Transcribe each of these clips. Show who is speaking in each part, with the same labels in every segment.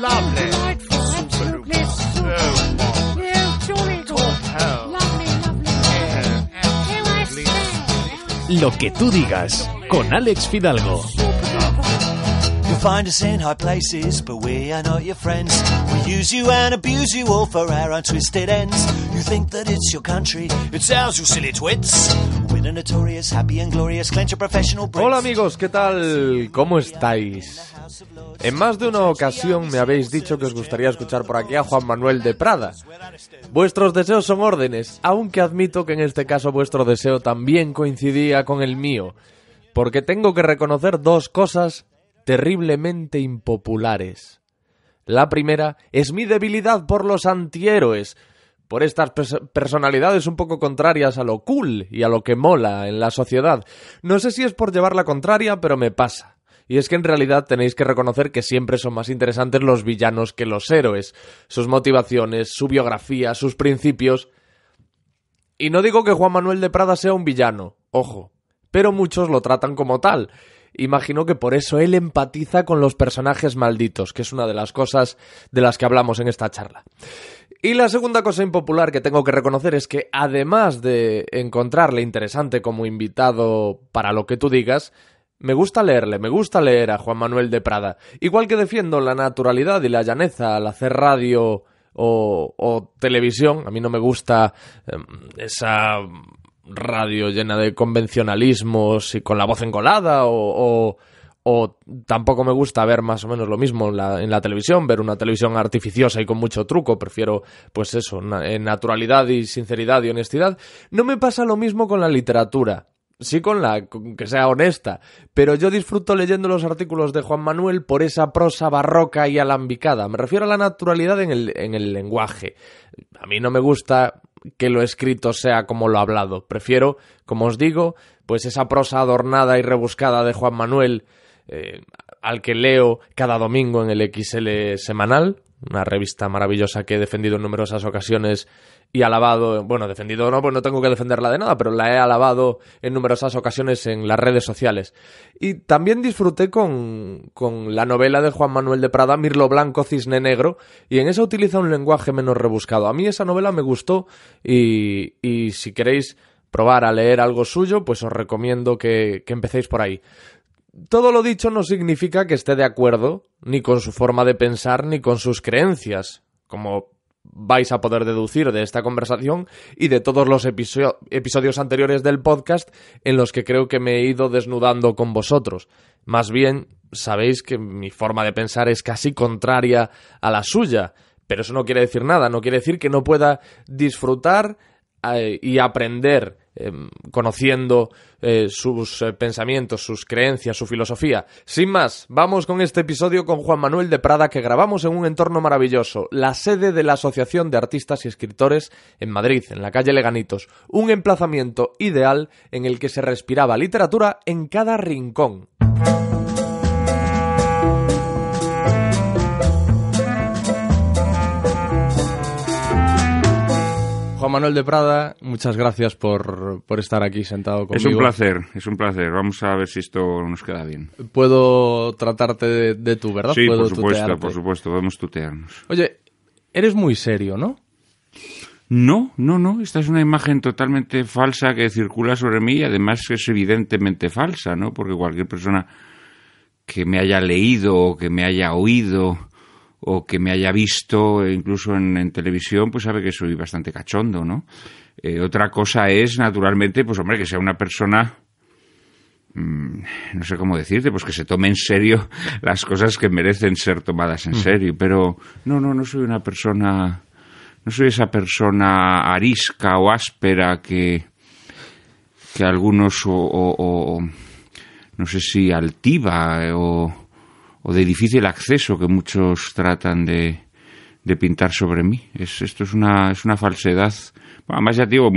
Speaker 1: Lovely. Absolutely
Speaker 2: Lo que tú digas con Alex Fidalgo.
Speaker 1: You'll find us in high places, but we are not your friends. We use you and abuse you all for our untwisted ends. You think that it's your country, it's ours, you silly twits. Hola amigos,
Speaker 2: ¿qué tal? ¿Cómo estáis? En más de una ocasión me habéis dicho que os gustaría escuchar por aquí a Juan Manuel de Prada. Vuestros deseos son órdenes, aunque admito que en este caso vuestro deseo también coincidía con el mío, porque tengo que reconocer dos cosas terriblemente impopulares. La primera es mi debilidad por los antihéroes, por estas personalidades un poco contrarias a lo cool y a lo que mola en la sociedad. No sé si es por llevar la contraria, pero me pasa. Y es que en realidad tenéis que reconocer que siempre son más interesantes los villanos que los héroes, sus motivaciones, su biografía, sus principios. Y no digo que Juan Manuel de Prada sea un villano, ojo, pero muchos lo tratan como tal. Imagino que por eso él empatiza con los personajes malditos, que es una de las cosas de las que hablamos en esta charla. Y la segunda cosa impopular que tengo que reconocer es que además de encontrarle interesante como invitado para lo que tú digas, me gusta leerle, me gusta leer a Juan Manuel de Prada. Igual que defiendo la naturalidad y la llaneza al hacer radio o, televisión, a mí no me gusta em, esa radio llena de convencionalismos y con la voz engolada o o tampoco me gusta ver más o menos lo mismo en la, televisión, ver una televisión artificiosa y con mucho truco, prefiero pues eso, eh, naturalidad y sinceridad y honestidad. No me pasa lo mismo con la literatura. Sí, con la que sea honesta, pero yo disfruto leyendo los artículos de Juan Manuel por esa prosa barroca y alambicada. Me refiero a la naturalidad en el, en el lenguaje. A mí no me gusta que lo escrito sea como lo hablado. Prefiero, como os digo, pues esa prosa adornada y rebuscada de Juan Manuel eh, al que leo cada domingo en el XL semanal, una revista maravillosa que he defendido en numerosas ocasiones y alabado, bueno, defendido no, pues no tengo que defenderla de nada, pero la he alabado en numerosas ocasiones en las redes sociales. Y también disfruté con, la novela de Juan Manuel de Prada, Mirlo Blanco, Cisne Negro, y en esa utiliza un lenguaje menos rebuscado. A mí esa novela me gustó y, y si queréis probar a leer algo suyo, pues os recomiendo que, que empecéis por ahí todo lo dicho no significa que esté de acuerdo ni con su forma de pensar ni con sus creencias, como vais a poder deducir de esta conversación y de todos los episodios anteriores del podcast en los que creo que me he ido desnudando con vosotros. Más bien, sabéis que mi forma de pensar es casi contraria a la suya, pero eso no quiere decir nada, no quiere decir que no pueda disfrutar eh, y aprender Em, conociendo eh, sus eh, pensamientos, sus creencias, su filosofía. Sin más, vamos con este episodio con Juan Manuel de Prada que grabamos en un entorno maravilloso, la sede de la Asociación de Artistas y Escritores en Madrid, en la calle Leganitos, un emplazamiento ideal en el que se respiraba literatura en cada rincón. Juan Manuel de Prada, muchas gracias por, estar aquí sentado conmigo. Es un placer,
Speaker 3: es un placer. Vamos a ver si esto nos queda bien. Puedo tratarte de, de tú, ¿verdad? Sí, por supuesto, por supuesto, podemos tutearnos. Oye, eres muy serio, ¿no? No, no, no. Esta es una imagen totalmente falsa que circula sobre mí y además es evidentemente falsa, ¿no? Porque cualquier persona que me haya leído o que me haya oído o que me haya visto incluso en, televisión, pues sabe que soy bastante cachondo, ¿no? Eh, otra cosa es, naturalmente, pues hombre, que sea una persona mm, no sé cómo decirte, pues que se tome en serio las cosas que merecen ser tomadas en mm. serio. Pero no, no, no soy una persona, no soy esa persona arisca o áspera que, que algunos o no sé si altiva eh, o o de difícil acceso que muchos tratan de, pintar sobre mí. Es, esto es una, es una falsedad, además ya digo,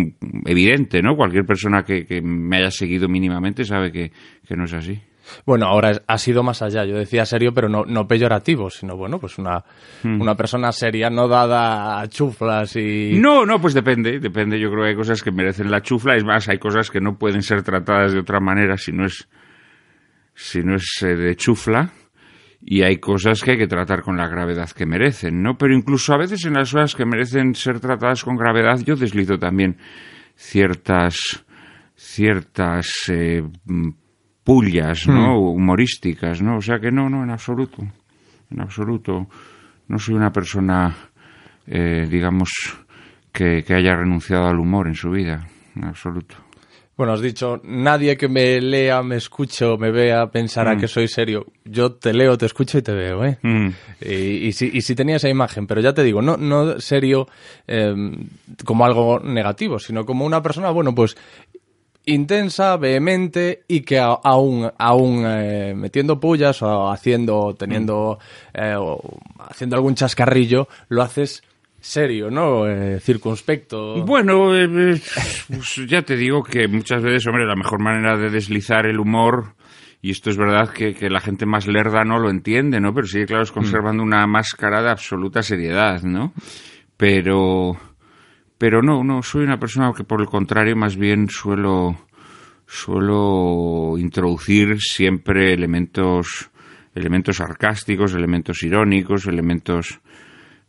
Speaker 3: evidente, ¿no? Cualquier persona que, me haya seguido mínimamente sabe que, no es así.
Speaker 2: Bueno, ahora ha sido más allá. Yo decía serio, pero no, no peyorativo, sino bueno, pues una, hmm. una persona seria, no dada a chuflas y.
Speaker 3: No, no, pues depende, depende. Yo creo que hay cosas que merecen la chufla, es más, hay cosas que no pueden ser tratadas de otra manera si no es, si no es eh, de chufla y hay cosas que hay que tratar con la gravedad que merecen, ¿no? Pero incluso a veces en las horas que merecen ser tratadas con gravedad, yo deslizo también ciertas ciertas eh, mm, pullas, ¿no? Hmm. Humorísticas, ¿no? O sea que no, no, en absoluto, en absoluto. No soy una persona, eh, digamos, que, que haya renunciado al humor en su vida, en absoluto.
Speaker 2: Bueno, has dicho, nadie que me lea, me escuche o me vea pensará mm. que soy serio. Yo te leo, te escucho y te veo, ¿eh? Mm. Y, si, y, tenía esa imagen, pero ya te digo, no, no serio em, como algo negativo, sino como una persona, bueno, pues intensa, vehemente y que aún, aún eh, metiendo pullas o haciendo, teniendo, mm. eh, o haciendo algún chascarrillo, lo haces serio, ¿no? Eh, circunspecto.
Speaker 3: Bueno, eh, eh, pues ya te digo que muchas veces, hombre, la mejor manera de deslizar el humor, y esto es verdad que, la gente más lerda no lo entiende, ¿no? Pero sí, claro, es mm. conservando una máscara de absoluta seriedad, ¿no? Pero, pero no, no, soy una persona que por el contrario más bien suelo, suelo introducir siempre elementos, elementos sarcásticos, elementos irónicos, elementos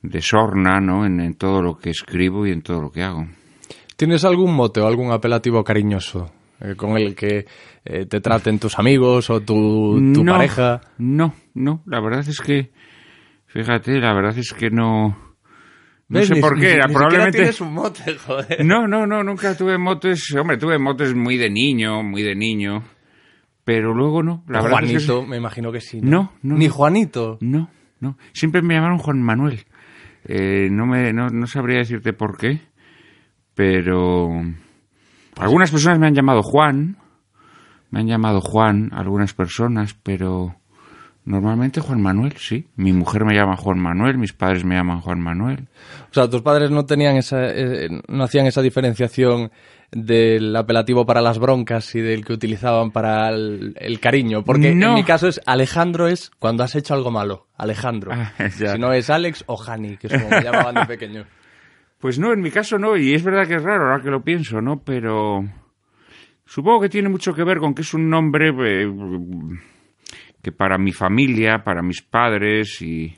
Speaker 3: de sorna ¿no? En, todo lo que escribo y en todo lo que hago.
Speaker 2: ¿Tienes algún mote o algún apelativo cariñoso eh, con el que
Speaker 3: eh, te traten tus
Speaker 2: amigos o tu,
Speaker 3: pareja? No, no, la verdad es que, fíjate, la verdad es que no... No sé por qué, probablemente... un mote, joder. No, no, no, nunca tuve motes, hombre, tuve motes muy de niño, muy de niño, pero luego no. La Juanito, es que... me imagino que sí. no, no Ni Juanito. No, no. Siempre me llamaron Juan Manuel. Eh, no, me, no, sabría decirte por qué, pero algunas personas me han llamado Juan, me han llamado Juan algunas personas, pero normalmente Juan Manuel, sí. Mi mujer me llama Juan Manuel, mis padres me llaman Juan Manuel. O sea, tus padres no tenían esa, eh, no hacían esa
Speaker 2: diferenciación del apelativo para las broncas y del que utilizaban para el, cariño. Porque en mi caso es Alejandro es cuando has hecho algo malo. Alejandro. Ah, si
Speaker 3: no es Alex o Hani, que es como me llamaban de pequeño. Pues no, en mi caso no, y es verdad que es raro ahora que lo pienso, ¿no? Pero supongo que tiene mucho que ver con que es un nombre eh, que para mi familia, para mis padres y,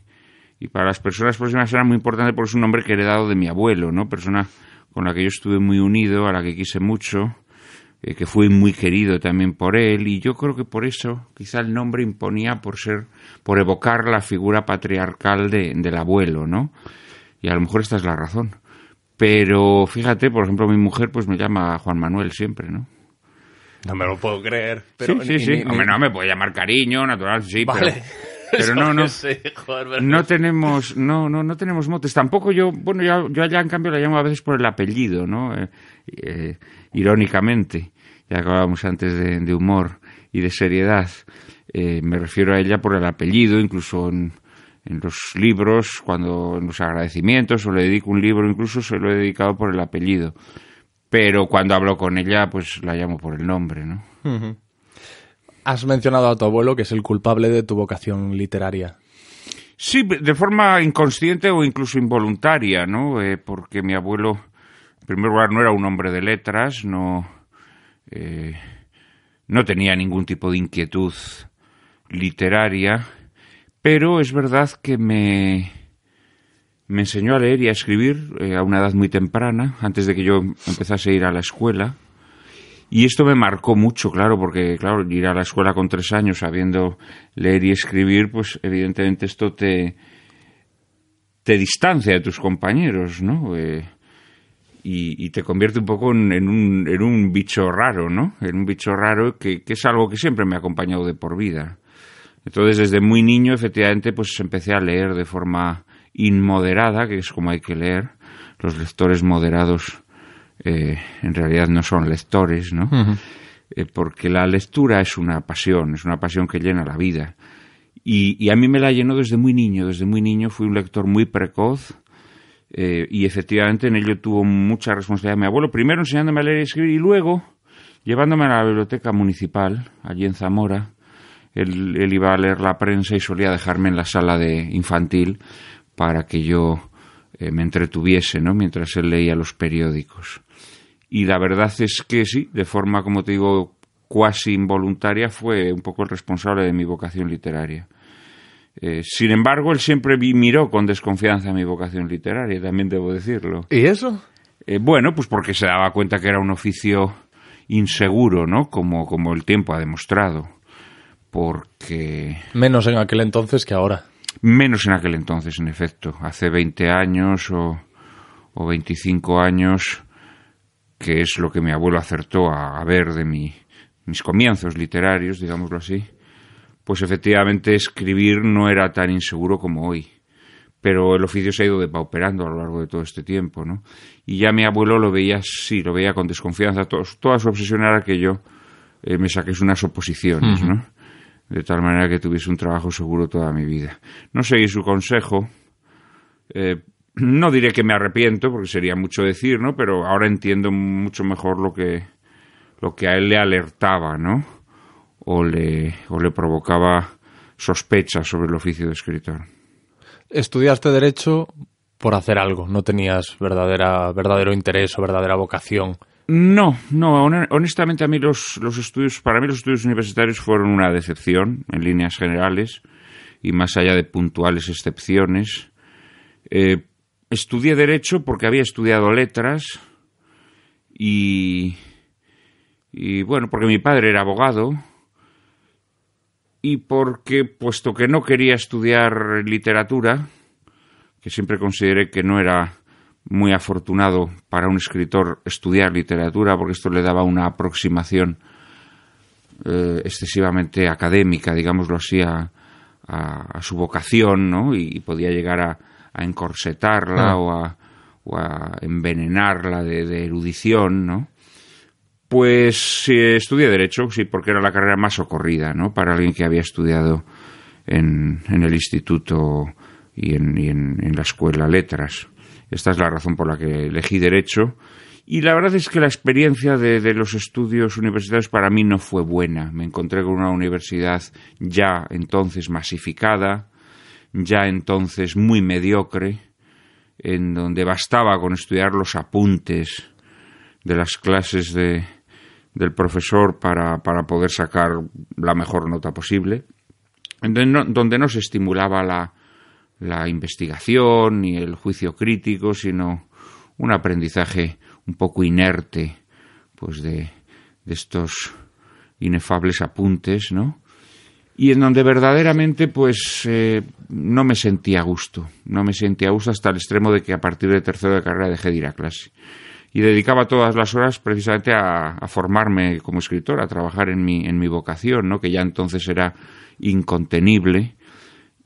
Speaker 3: y para las personas próximas era muy importante porque es un nombre que he heredado de mi abuelo, ¿no? Persona con la que yo estuve muy unido, a la que quise mucho, eh, que fui muy querido también por él, y yo creo que por eso quizá el nombre imponía por ser, por evocar la figura patriarcal de, del abuelo, ¿no? Y a lo mejor esta es la razón. Pero fíjate, por ejemplo, mi mujer pues me llama Juan Manuel siempre, ¿no? No me lo puedo creer. Pero sí, sí, sí. no, me puede llamar cariño, natural, sí, vale. Pero no, no. no tenemos, no, no, no tenemos motes. Tampoco yo, bueno, yo, yo allá en cambio la llamo a veces por el apellido, ¿no? Eh, eh, irónicamente, ya acabábamos antes de, humor y de seriedad. Eh, me refiero a ella por el apellido, incluso en, los libros, cuando en los agradecimientos, o le dedico un libro, incluso se lo he dedicado por el apellido. Pero cuando hablo con ella, pues la llamo por el nombre, ¿no?
Speaker 2: Has mencionado a tu abuelo, que es el culpable de tu vocación literaria.
Speaker 3: Sí, de forma inconsciente o incluso involuntaria, ¿no? Eh, porque mi abuelo, en primer lugar, no era un hombre de letras, no, eh, no tenía ningún tipo de inquietud literaria, pero es verdad que me, me enseñó a leer y a escribir eh, a una edad muy temprana, antes de que yo empezase a ir a la escuela. Y esto me marcó mucho, claro, porque, claro, ir a la escuela con tres años sabiendo leer y escribir, pues evidentemente esto te, te distancia de tus compañeros, ¿no? Eh, y, te convierte un poco en, un, en, un, bicho raro, ¿no? En un bicho raro que, que, es algo que siempre me ha acompañado de por vida. Entonces, desde muy niño, efectivamente, pues empecé a leer de forma inmoderada, que es como hay que leer. Los lectores moderados eh, en realidad no son lectores, ¿no? Eh, porque la lectura es una pasión, es una pasión que llena la vida. Y, a mí me la llenó desde muy niño, desde muy niño fui un lector muy precoz eh, y efectivamente en ello tuvo mucha responsabilidad mi abuelo, primero enseñándome a leer y escribir y luego llevándome a la biblioteca municipal, allí en Zamora. Él, él iba a leer la prensa y solía dejarme en la sala de infantil para que yo me entretuviese, ¿no? Mientras él leía los periódicos. Y la verdad es que sí, de forma, como te digo, cuasi involuntaria, fue un poco el responsable de mi vocación literaria. Eh, sin embargo, él siempre miró con desconfianza mi vocación literaria, también debo decirlo. ¿Y eso? Eh, bueno, pues porque se daba cuenta que era un oficio inseguro, ¿no? Como, como el tiempo ha demostrado. Porque. Menos en aquel entonces que ahora. Menos en aquel entonces, en efecto. Hace 20 años o, o 25 años que es lo que mi abuelo acertó a, ver de mi, mis comienzos literarios, digámoslo así, pues efectivamente escribir no era tan inseguro como hoy. Pero el oficio se ha ido depauperando a lo largo de todo este tiempo, ¿no? Y ya mi abuelo lo veía, sí, lo veía con desconfianza. toda su obsesión era que yo eh, me saques unas oposiciones, ¿no? De tal manera que tuviese un trabajo seguro toda mi vida. No seguí su consejo, eh, no diré que me arrepiento, porque sería mucho decir, ¿no? Pero ahora entiendo mucho mejor lo que, lo que a él le alertaba, ¿no? O le, o le provocaba sospechas sobre el oficio de escritor.
Speaker 2: Estudiaste Derecho por hacer algo, no tenías verdadera, verdadero interés o verdadera vocación.
Speaker 3: No, no, honestamente a mí los, los estudios, para mí los estudios universitarios fueron una decepción en líneas generales y más allá de puntuales excepciones. Eh, estudié derecho porque había estudiado letras y, bueno, porque mi padre era abogado y porque, puesto que no quería estudiar literatura, que siempre consideré que no era muy afortunado para un escritor estudiar literatura, porque esto le daba una aproximación eh, excesivamente académica, digámoslo así, a, su vocación, ¿no? y podía llegar a, a encorsetarla o, a, envenenarla de, erudición, ¿no? Pues estudié Derecho, sí, porque era la carrera más socorrida, ¿no? Para alguien que había estudiado en, el instituto y, en, la escuela Letras. Esta es la razón por la que elegí Derecho. Y la verdad es que la experiencia de, de los estudios universitarios para mí no fue buena. Me encontré con una universidad ya entonces masificada, ya entonces muy mediocre, en donde bastaba con estudiar los apuntes de las clases de, del profesor para, para, poder sacar la mejor nota posible, donde no, donde no se estimulaba la, investigación ni el juicio crítico, sino un aprendizaje un poco inerte, pues de, de estos inefables apuntes, ¿no? y en donde verdaderamente pues eh, no me sentía a gusto, no me sentía a gusto hasta el extremo de que a partir de tercero de carrera dejé de ir a clase. Y dedicaba todas las horas precisamente a, formarme como escritor, a trabajar en mi, en mi vocación, ¿no? que ya entonces era incontenible.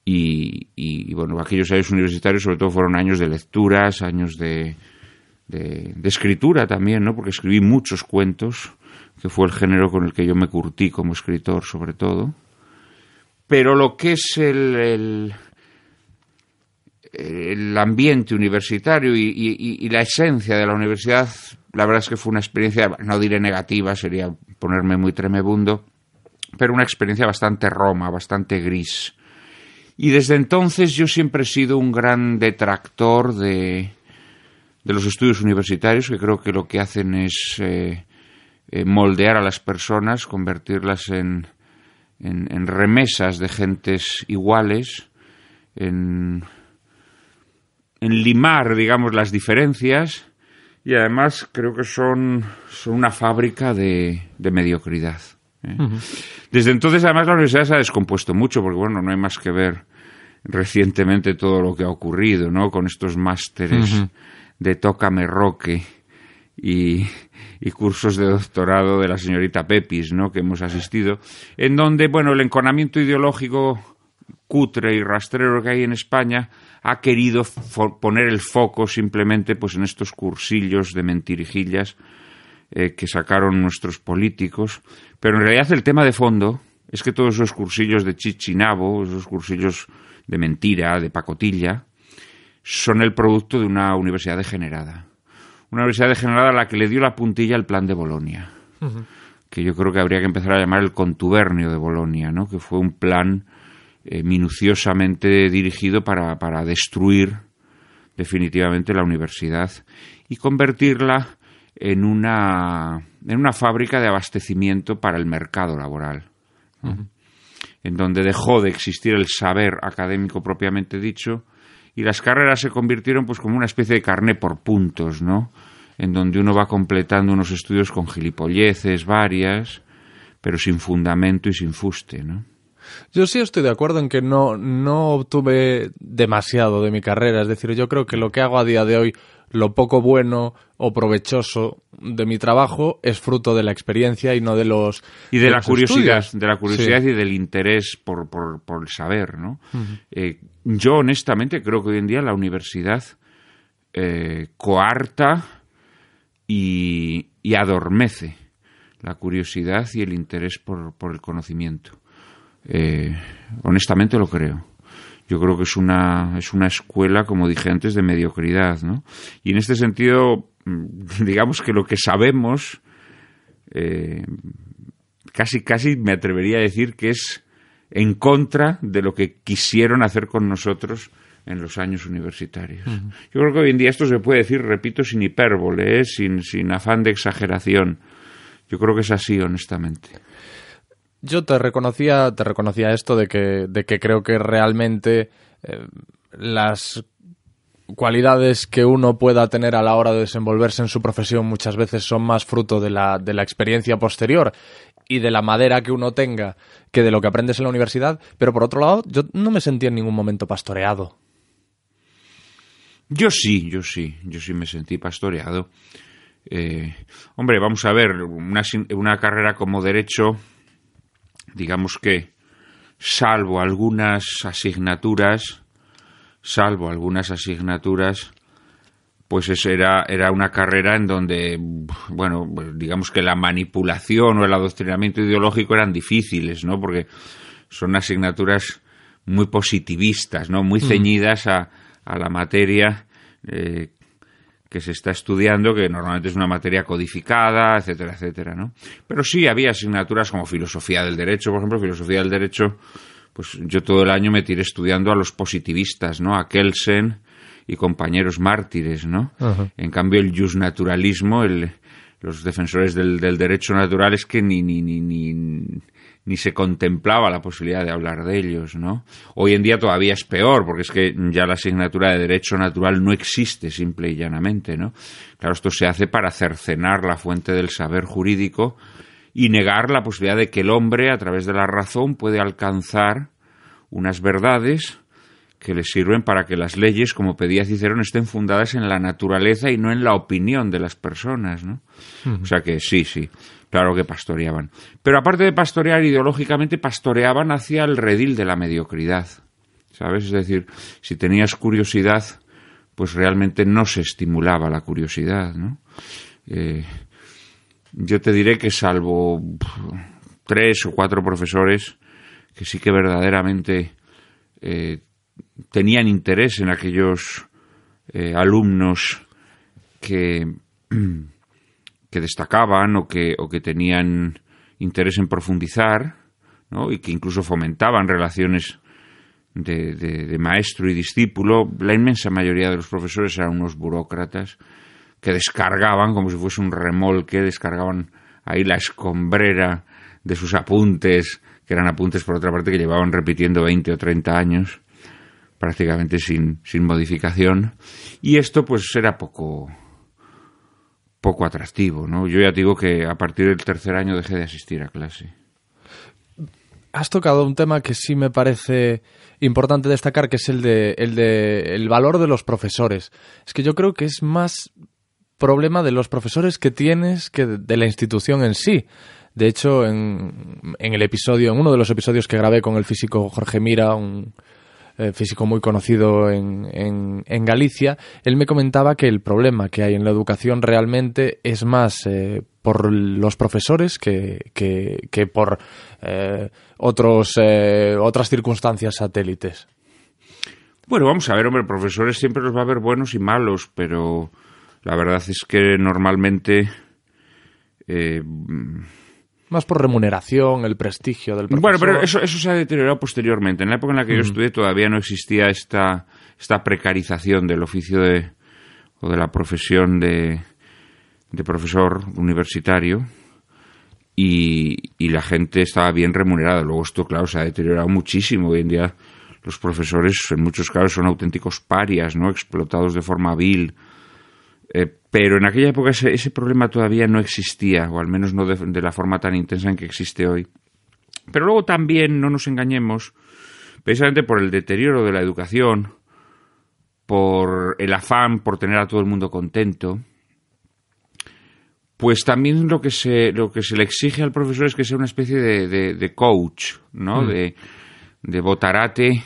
Speaker 3: Y, bueno, aquellos años universitarios sobre todo fueron años de lecturas, años de, de, de, escritura también, ¿no? Porque escribí muchos cuentos, que fue el género con el que yo me curtí como escritor sobre todo. Pero lo que es el, el, ambiente universitario y, la esencia de la universidad, la verdad es que fue una experiencia, no diré negativa, sería ponerme muy tremebundo, pero una experiencia bastante roma, bastante gris. Y desde entonces yo siempre he sido un gran detractor de, los estudios universitarios, que creo que lo que hacen es eh, eh, moldear a las personas, convertirlas en, en, remesas de gentes iguales, en, en limar, digamos, las diferencias y además creo que son, son una fábrica de, mediocridad. ¿eh? Desde entonces, además, la universidad se ha descompuesto mucho porque, bueno, no hay más que ver recientemente todo lo que ha ocurrido, ¿no? Con estos másteres de tócame roque y, y cursos de doctorado de la señorita Pepis, ¿no? que hemos asistido, en donde, bueno, el enconamiento ideológico cutre y rastrero que hay en España ha querido poner el foco simplemente pues en estos cursillos de mentirijillas eh, que sacaron nuestros políticos, pero en realidad el tema de fondo es que todos esos cursillos de chichinabo, esos cursillos de mentira, de pacotilla, son el producto de una universidad degenerada una universidad degenerada a la que le dio la puntilla el plan de Bolonia, que yo creo que habría que empezar a llamar el contubernio de Bolonia, ¿no? que fue un plan eh, minuciosamente dirigido para, destruir definitivamente la universidad y convertirla en una, en una fábrica de abastecimiento para el mercado laboral,
Speaker 1: en
Speaker 3: donde dejó de existir el saber académico propiamente dicho y las carreras se convirtieron pues como una especie de carné por puntos, ¿no? En donde uno va completando unos estudios con gilipolleces varias, pero sin fundamento y sin fuste, ¿no?
Speaker 2: Yo sí estoy de acuerdo en que no, no obtuve demasiado de mi carrera. Es decir, yo creo que lo que hago a día de hoy lo poco bueno o provechoso de mi trabajo es fruto de la experiencia y no de los y de, la curiosidad de la curiosidad
Speaker 3: y del interés por, por, el saber no eh, yo honestamente creo que hoy en día la universidad eh, coarta y, adormece la curiosidad y el interés por, el conocimiento eh, honestamente lo creo yo creo que es una, escuela, como dije antes, de mediocridad, ¿no? Y en este sentido, mm, digamos que lo que sabemos, eh, casi, casi me atrevería a decir que es en contra de lo que quisieron hacer con nosotros en los años universitarios. Yo creo que hoy en día esto se puede decir, repito, sin hipérbole, ¿eh? sin afán de exageración. Yo creo que es así, honestamente. Yo te
Speaker 2: reconocía, te reconocía esto de que, creo que realmente eh, las cualidades que uno pueda tener a la hora de desenvolverse en su profesión muchas veces son más fruto de la, de la experiencia posterior y de la madera que uno tenga que de lo que aprendes en la universidad, pero por otro lado, yo no me sentí en ningún momento pastoreado.
Speaker 3: Yo sí, yo sí, yo sí me sentí pastoreado. Eh, hombre, vamos a ver, una, una carrera como derecho digamos que, salvo algunas asignaturas, salvo algunas asignaturas, pues era, era una carrera en donde, bueno, digamos que la manipulación o el adoctrinamiento ideológico eran difíciles, ¿no? Porque son asignaturas muy positivistas, ¿no? Muy mm. ceñidas a, a la materia eh, que se está estudiando, que normalmente es una materia codificada, etcétera, etcétera, ¿no? Pero sí había asignaturas como filosofía del derecho, por ejemplo, filosofía del derecho, pues yo todo el año me tiré estudiando a los positivistas, ¿no? A Kelsen y compañeros mártires, ¿no? En cambio, el justnaturalismo, el, los defensores del, derecho natural es que ni, ni, ni, ni ni se contemplaba la posibilidad de hablar de ellos, ¿no? Hoy en día todavía es peor, porque es que ya la asignatura de Derecho Natural no existe simple y llanamente, ¿no? Claro, esto se hace para cercenar la fuente del saber jurídico y negar la posibilidad de que el hombre, a través de la razón, puede alcanzar unas verdades que le sirven para que las leyes, como pedía Cicerón, estén fundadas en la naturaleza y no en la opinión de las personas, ¿no? O sea que sí, sí. Claro que pastoreaban. Pero aparte de pastorear ideológicamente, pastoreaban hacia el redil de la mediocridad. ¿Sabes? Es decir, si tenías curiosidad, pues realmente no se estimulaba la curiosidad, eh, yo te diré que salvo tres o cuatro profesores que sí que verdaderamente eh, tenían interés en aquellos eh, alumnos que que destacaban o que, o que tenían interés en profundizar, y que incluso fomentaban relaciones de, maestro y discípulo. La inmensa mayoría de los profesores eran unos burócratas que descargaban, como si fuese un remolque, descargaban ahí la escombrera de sus apuntes, que eran apuntes por otra parte que llevaban repitiendo 20 o 30 años prácticamente sin, sin modificación. Y esto pues era poco, poco atractivo, ¿no? Yo ya digo que a partir del tercer año dejé de asistir a clase.
Speaker 2: Has tocado un tema que sí me parece importante destacar, que es el de, el de valor de los profesores. Es que yo creo que es más problema de los profesores que tienes que de la institución en sí. De hecho, en, en el episodio, en uno de los episodios que grabé con el físico Jorge Mira, un, eh, físico muy conocido en, en, Galicia, él me comentaba que el problema que hay en la educación realmente es más eh, por los profesores que, que, que por eh, otros, otras circunstancias satélites.
Speaker 3: Bueno, vamos a ver, hombre, profesores siempre los va a haber buenos y malos, pero la verdad es que normalmente
Speaker 2: más por remuneración, el prestigio del profesor. Bueno, pero eso,
Speaker 3: eso se ha deteriorado posteriormente. En la época en la que yo mm. estudié todavía no existía esta, esta precarización del oficio de, o de la profesión de, de profesor universitario. Y, y, la gente estaba bien remunerada. Luego esto, claro, se ha deteriorado muchísimo. Hoy en día los profesores, en muchos casos, son auténticos parias, ¿no? Explotados de forma vil eh, pero en aquella época ese, problema todavía no existía, o al menos no de, la forma tan intensa en que existe hoy. Pero luego también, no nos engañemos, precisamente por el deterioro de la educación, por el afán por tener a todo el mundo contento, pues también lo que se, lo que se le exige al profesor es que sea una especie de, coach, ¿no? Mm. De, de botarate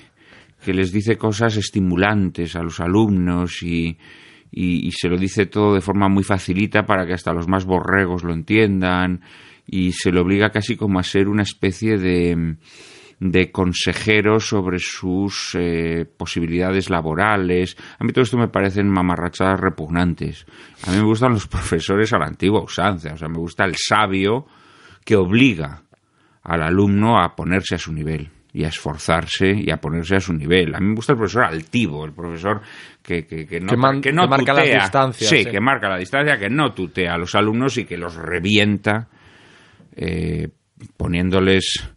Speaker 3: que les dice cosas estimulantes a los alumnos y, y, se lo dice todo de forma muy facilita para que hasta los más borregos lo entiendan y se le obliga casi como a ser una especie de, consejero sobre sus eh, posibilidades laborales. A mí todo esto me parecen mamarrachadas repugnantes. A mí me gustan los profesores a la antigua usanza, o sea, me gusta el sabio que obliga al alumno a ponerse a su nivel y a esforzarse y a ponerse a su nivel. A mí me gusta el profesor altivo, el profesor que, no, que, marca la distancia. Sí, que marca la distancia, que no tutea a los alumnos y que los revienta eh, poniéndoles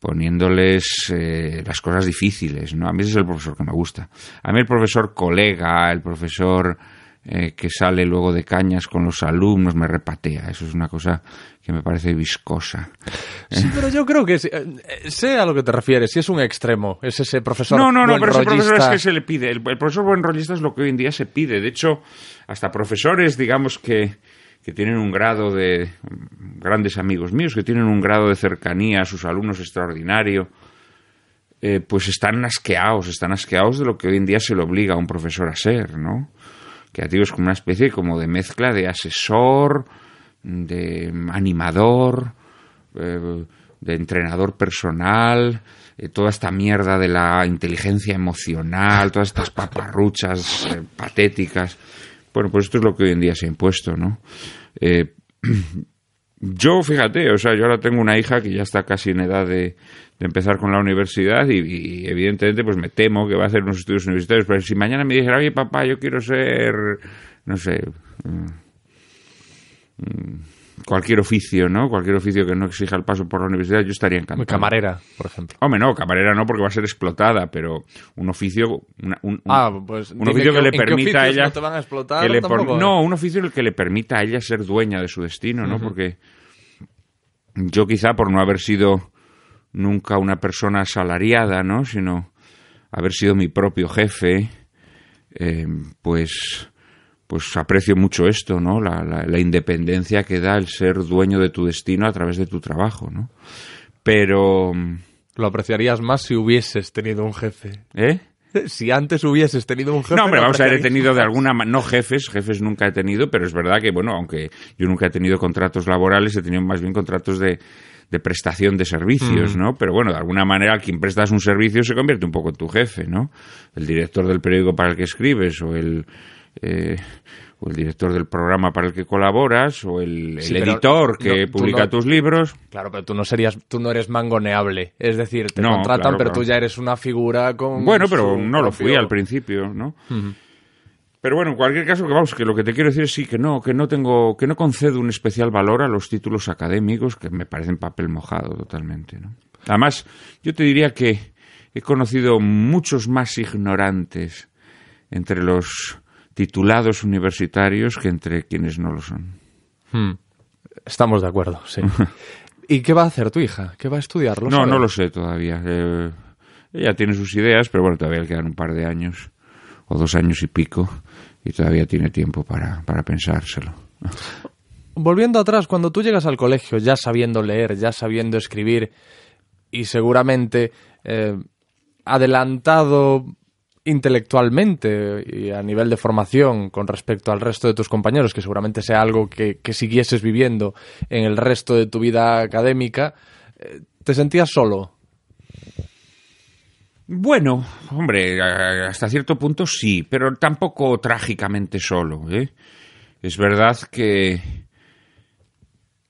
Speaker 3: poniéndoles eh, las cosas difíciles, ¿no? A mí ese es el profesor que me gusta. A mí el profesor colega, el profesor eh, que sale luego de cañas con los alumnos me repatea. Eso es una cosa que me parece viscosa. Sí,
Speaker 2: pero yo creo que eh,
Speaker 3: sé a lo que te refieres. Si es un extremo, es ese profesor. No, no, no, pero ese profesor es que se le pide. El, profesor buen rollista es lo que hoy en día se pide. De hecho, hasta profesores, digamos que que tienen un grado de grandes amigos míos, que tienen un grado de cercanía a sus alumnos extraordinario, eh, pues están asqueados, están asqueados de lo que hoy en día se le obliga a un profesor a ser, ¿no? creativo es como una especie como de mezcla de asesor, de animador, eh, de entrenador personal, eh, toda esta mierda de la inteligencia emocional, todas estas paparruchas eh, patéticas. Bueno, pues esto es lo que hoy en día se ha impuesto, ¿no? Yo, fíjate, o sea, yo ahora tengo una hija que ya está casi en edad de, empezar con la universidad y, evidentemente pues me temo que va a hacer unos estudios universitarios, pero si mañana me dijera, oye papá, yo quiero ser, no sé, mm, mm, cualquier oficio, ¿no? Cualquier oficio que no exija el paso por la universidad, yo estaría encantado. Camarera, por ejemplo. Hombre, no, camarera no, porque va a ser explotada, pero un oficio, un ah, pues, oficio que, le permita a ella... No, van a explotar, un oficio que le permita a ella ser dueña de su destino, ¿no? Porque yo quizá por no haber sido nunca una persona asalariada, ¿no? Sino haber sido mi propio jefe, eh, pues pues aprecio mucho esto, ¿no? La, la, independencia que da el ser dueño de tu destino a través de tu trabajo, ¿no? Pero... Lo apreciarías más si hubieses tenido un jefe. ¿Eh? Si antes hubieses tenido
Speaker 1: un jefe. No, hombre, vamos a ver, he
Speaker 3: tenido de alguna manera. No jefes, jefes nunca he tenido, pero es verdad que, bueno, aunque yo nunca he tenido contratos laborales, he tenido más bien contratos de, prestación de servicios, mm. ¿no? Pero bueno, de alguna manera, quien prestas un servicio se convierte un poco en tu jefe, ¿no? El director del periódico para el que escribes o el eh, o el director del programa para el que colaboras, o el, editor que publica tus
Speaker 2: libros. Claro, pero tú no serías, tú no eres mangoneable. Es decir, te contratan, pero tú ya eres una figura con. Bueno, pero no lo fui al
Speaker 3: principio, ¿no? Pero bueno, en cualquier caso, que vamos, que lo que te quiero decir es sí que no, que no tengo, que no concedo un especial valor a los títulos académicos que me parecen papel mojado totalmente, ¿no? Además, yo te diría que he conocido muchos más ignorantes entre los titulados universitarios que entre quienes no lo son. Hmm. Estamos de acuerdo, sí.
Speaker 2: ¿Y qué va a hacer tu hija? ¿Qué va a estudiar? No, no lo
Speaker 3: sé todavía. Eh, ella tiene sus ideas, pero bueno, todavía le quedan un par de años o dos años y pico y todavía tiene tiempo para, pensárselo.
Speaker 2: Volviendo atrás, cuando tú llegas al colegio ya sabiendo leer, ya sabiendo escribir y seguramente eh, adelantado intelectualmente y a nivel de formación con respecto al resto de tus compañeros, que seguramente sea algo que, que siguieses viviendo en el resto de tu vida académica, eh, ¿te sentías solo?
Speaker 3: Bueno, hombre, hasta cierto punto sí, pero tampoco trágicamente solo. ¿eh? Es verdad que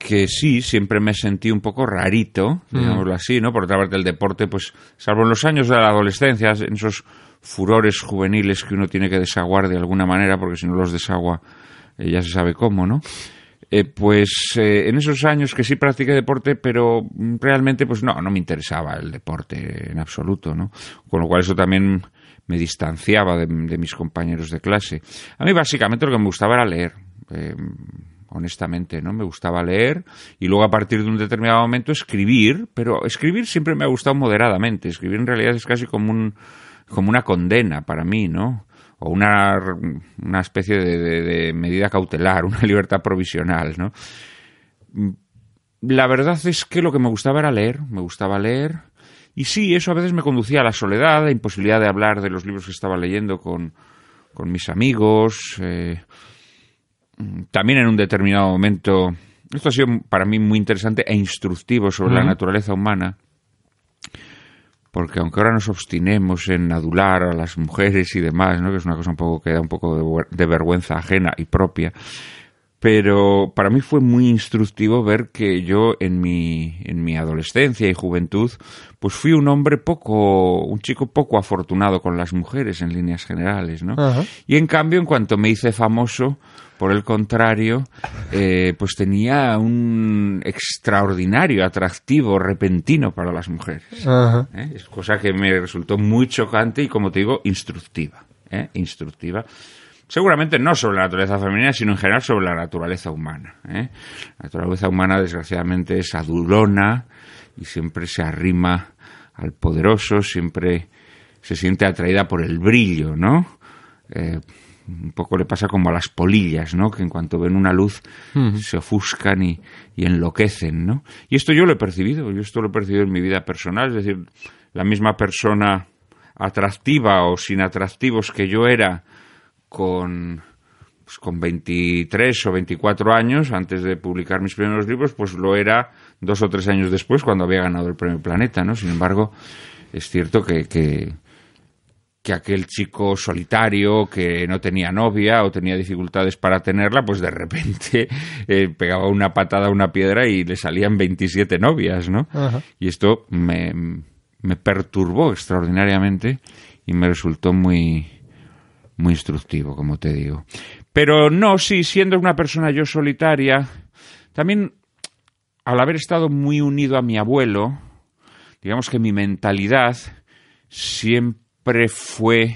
Speaker 3: que sí, siempre me sentí un poco rarito, mm. digámoslo así, ¿no? Por otra parte, el deporte, pues, salvo en los años de la adolescencia, en esos furores juveniles que uno tiene que desaguar de alguna manera, porque si no los desagua, eh, ya se sabe cómo, ¿no? Eh, pues eh, en esos años que sí practiqué deporte, pero realmente, pues no, no me interesaba el deporte en absoluto, ¿no? Con lo cual eso también me distanciaba de, de mis compañeros de clase. A mí básicamente lo que me gustaba era leer honestamente, ¿no? Me gustaba leer y luego a partir de un determinado momento escribir, pero escribir siempre me ha gustado moderadamente. Escribir en realidad es casi como un como una condena para mí, ¿no? o una, especie de, medida cautelar, una libertad provisional, ¿no? La verdad es que lo que me gustaba era leer, me gustaba leer, y sí, eso a veces me conducía a la soledad, a la imposibilidad de hablar de los libros que estaba leyendo con, mis amigos, eh, Mm, también en un determinado momento, esto ha sido para mí muy interesante e instructivo sobre la naturaleza humana, porque aunque ahora nos obstinemos en adular a las mujeres y demás, ¿no? que es una cosa un poco que da un poco de, vergüenza ajena y propia, pero para mí fue muy instructivo ver que yo en mi, en mi adolescencia y juventud, pues fui un hombre poco, un chico poco afortunado con las mujeres en líneas generales, ¿no? Y en cambio, en cuanto me hice famoso, por el contrario, eh, pues tenía un extraordinario atractivo repentino para las mujeres.
Speaker 1: ¿eh?
Speaker 3: Es cosa que me resultó muy chocante y, como te digo, instructiva. ¿eh? Instructiva seguramente no sobre la naturaleza femenina, sino en general sobre la naturaleza humana. La naturaleza humana, desgraciadamente, es adulona y siempre se arrima al poderoso, siempre se siente atraída por el brillo, ¿no? un poco le pasa como a las polillas, ¿no? Que en cuanto ven una luz se ofuscan y, enloquecen, ¿no? Y esto yo lo he percibido, yo esto lo he percibido en mi vida personal, es decir, la misma persona atractiva o sin atractivos que yo era con pues, con 23 o 24 años antes de publicar mis primeros libros, pues lo era dos o tres años después cuando había ganado el premio Planeta, ¿no? Sin embargo, es cierto que que aquel chico solitario que no tenía novia o tenía dificultades para tenerla, pues de repente eh, pegaba una patada a una piedra y le salían 27 novias, ¿no? Y esto me, perturbó extraordinariamente y me resultó muy, muy instructivo, como te digo. Pero no, sí, siendo una persona yo solitaria, también al haber estado muy unido a mi abuelo, digamos que mi mentalidad siempre siempre fue,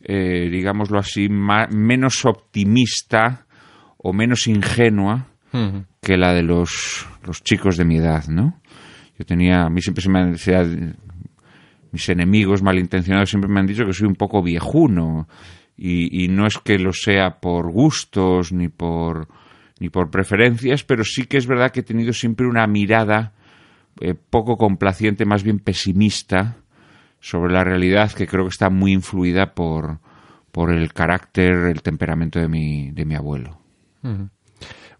Speaker 3: eh, digámoslo así, menos optimista o menos ingenua que la de los, chicos de mi edad, ¿no? Yo tenía, a mí siempre se me mis enemigos malintencionados siempre me han dicho que soy un poco viejuno y, no es que lo sea por gustos ni por ni por preferencias, pero sí que es verdad que he tenido siempre una mirada eh, poco complaciente, más bien pesimista sobre la realidad que creo que está muy influida por, por el carácter, el temperamento de mi, de mi abuelo.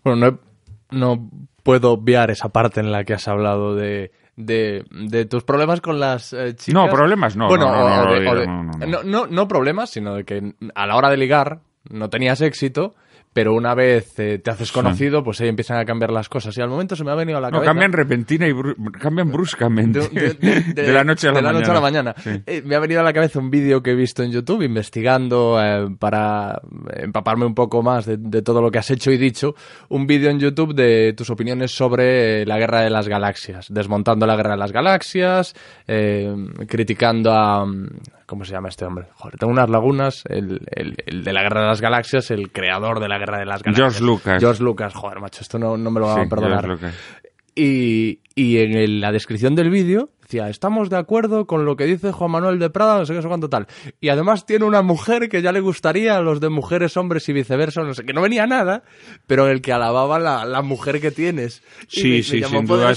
Speaker 2: Bueno, no, puedo obviar esa parte en la que has hablado de, de, tus problemas con las eh, chicas. No, problemas no. no, no, problemas, sino de que a la hora de ligar no tenías éxito pero una vez eh, te haces conocido, pues ahí empiezan a cambiar las cosas. Y al momento se me ha venido a la cabeza... no, cambian
Speaker 3: repentina y cambian bruscamente. De, la noche a la, la mañana. Noche a la mañana.
Speaker 2: Eh, me ha venido a la cabeza un vídeo que he visto en YouTube investigando eh, para empaparme un poco más de, todo lo que has hecho y dicho. Un vídeo en YouTube de tus opiniones sobre la Guerra de las Galaxias. Desmontando la Guerra de las Galaxias, criticando a mm, ¿Cómo se llama este hombre? Joder, tengo unas lagunas. El, de la Guerra de las Galaxias, el creador de la Guerra de las Galaxias. George Lucas. George Lucas, joder, macho, esto no, me lo van a perdonar. George Y, y, en la descripción del vídeo decía, estamos de acuerdo con lo que dice Juan Manuel de Prada, no sé qué, eso cuánto tal. Y además tiene una mujer que ya le gustaría a los de mujeres, hombres y viceversa, no sé, que no venía nada, pero el que alababa la, mujer que tienes. sí, sí, sin duda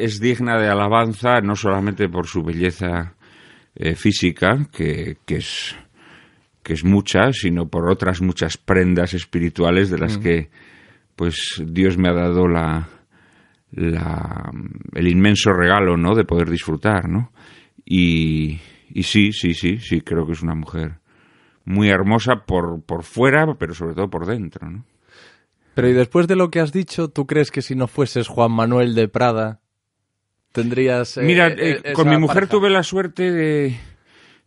Speaker 3: es digna de alabanza, no solamente por su belleza eh, física, que, es, que es mucha, sino por otras muchas prendas espirituales de las mm. que pues Dios me ha dado la, la, el inmenso regalo ¿no? de poder disfrutar. ¿no? Y, sí, sí, sí, sí, creo que es una mujer muy hermosa por, por fuera, pero sobre todo por dentro. ¿no? Pero
Speaker 2: y después de lo que has dicho, ¿tú crees que si no fueses Juan Manuel de Prada, eh, Mira, eh, eh, con mi mujer
Speaker 3: tuve la suerte de.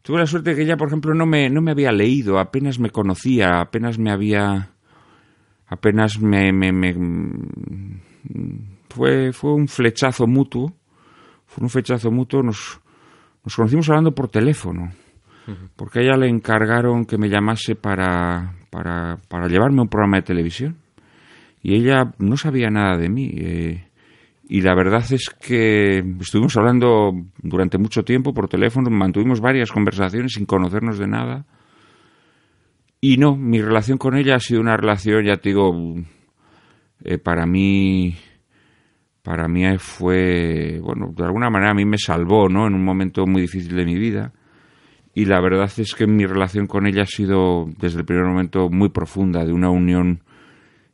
Speaker 3: Tuve la suerte que ella, por ejemplo, no me, no me había leído, apenas me conocía, apenas me había. apenas me. fue, fue un flechazo mutuo. Fue un flechazo mutuo. Nos, nos conocimos hablando por teléfono. Porque a ella le encargaron que me llamase para, para, llevarme un programa de televisión. Y ella no sabía nada de mí. Eh, y la verdad es que estuvimos hablando durante mucho tiempo por teléfono, mantuvimos varias conversaciones sin conocernos de nada. Y no, mi relación con ella ha sido una relación, ya te digo, eh, para mí, para mí fue, bueno, de alguna manera a mí me salvó, ¿no? En un momento muy difícil de mi vida. Y la verdad es que mi relación con ella ha sido, desde el primer momento, muy profunda, de una unión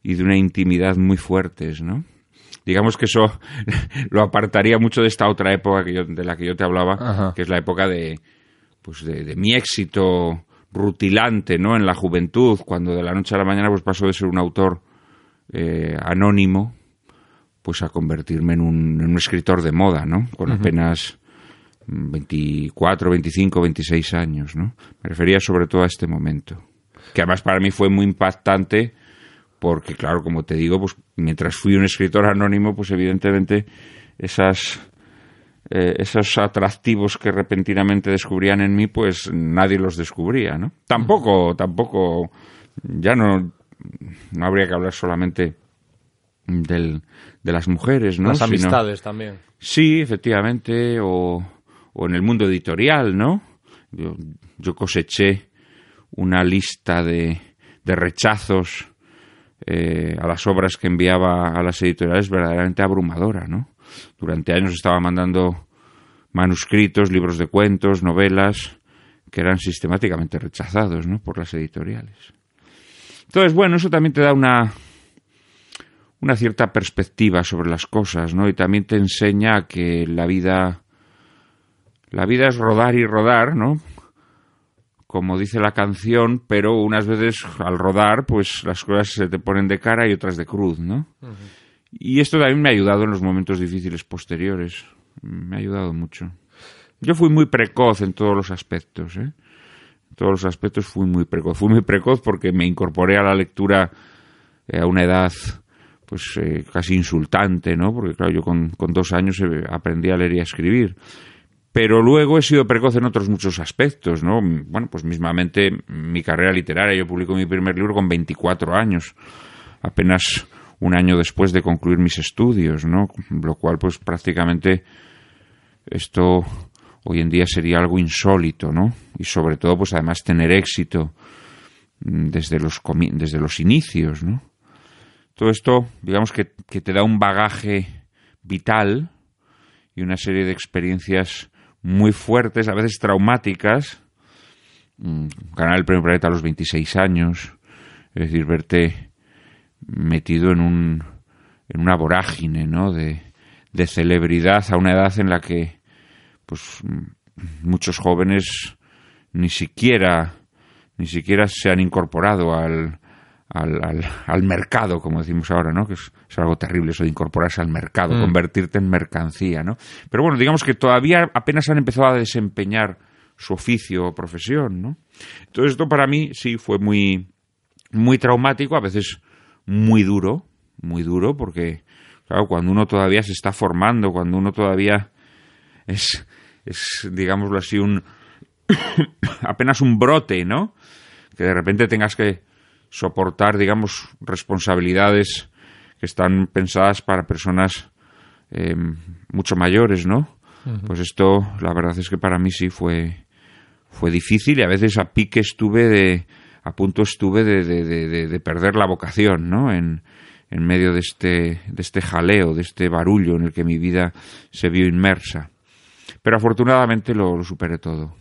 Speaker 3: y de una intimidad muy fuertes, ¿no? digamos que eso lo apartaría mucho de esta otra época que de la que yo te hablaba, que es la época de, pues de, mi éxito rutilante ¿no? en la juventud, cuando de la noche a la mañana pues pasó de ser un autor eh, anónimo pues a convertirme en un, escritor de moda, ¿no? Con apenas 24, 25, 26 años, ¿no? Me refería sobre todo a este momento, que además para mí fue muy impactante porque claro, como te digo, pues mientras fui un escritor anónimo, pues evidentemente esas, eh, esos atractivos que repentinamente descubrían en mí, pues nadie los descubría, ¿no? Tampoco, tampoco, ya no, no habría que hablar solamente del, de las mujeres, ¿no? Las amistades también. Sí, efectivamente, o, o, en el mundo editorial, ¿no? Yo, yo coseché una lista de, de rechazos eh, a las obras que enviaba a las editoriales verdaderamente abrumadora, ¿no? Durante años estaba mandando manuscritos, libros de cuentos, novelas, que eran sistemáticamente rechazados, ¿no? Por las editoriales. Entonces, bueno, eso también te da una, una cierta perspectiva sobre las cosas, ¿no? Y también te enseña que la vida, la vida es rodar y rodar, ¿no? como dice la canción, pero unas veces al rodar, pues las cosas se te ponen de cara y otras de cruz, ¿no? Y esto también me ha ayudado en los momentos difíciles posteriores. Me ha ayudado mucho. Yo fui muy precoz en todos los aspectos, ¿eh? En todos los aspectos fui muy precoz. Fui muy precoz porque me incorporé a la lectura eh, a una edad pues eh, casi insultante, ¿no? Porque claro, yo con dos años eh, aprendí a leer y a escribir pero luego he sido precoz en otros muchos aspectos, ¿no? Bueno, pues mismamente mi carrera literaria, yo publico mi primer libro con 24 años, apenas un año después de concluir mis estudios, ¿no? Lo cual, pues prácticamente esto hoy en día sería algo insólito, ¿no? Y sobre todo, pues además tener éxito desde los, desde los inicios, ¿no? Todo esto, digamos que te da un bagaje vital y una serie de experiencias muy fuertes, a veces traumáticas. Mm, ganar el Premio Planeta a los 26 años, es decir, verte metido en, un, una vorágine ¿no? de, celebridad a una edad en la que pues, mm, muchos jóvenes ni siquiera, ni siquiera se han incorporado al, al mercado, como decimos ahora, ¿no? que es es algo terrible eso de incorporarse al mercado, mm. convertirte en mercancía, ¿no? Pero bueno, digamos que todavía apenas han empezado a desempeñar su oficio o profesión, ¿no? Entonces esto para mí sí fue muy, muy traumático, a veces muy duro, muy duro, porque, claro, cuando uno todavía se está formando, cuando uno todavía es, es digámoslo así, un apenas un brote, ¿no? Que de repente tengas que soportar, digamos, responsabilidades que están pensadas para personas eh, mucho mayores, ¿no? Pues esto, la verdad es que para mí sí fue, fue difícil y a veces a pique estuve de, a punto estuve de, de, de, perder la vocación, ¿no? En, en medio de este, de este jaleo, de este barullo en el que mi vida se vio inmersa. Pero afortunadamente lo superé todo.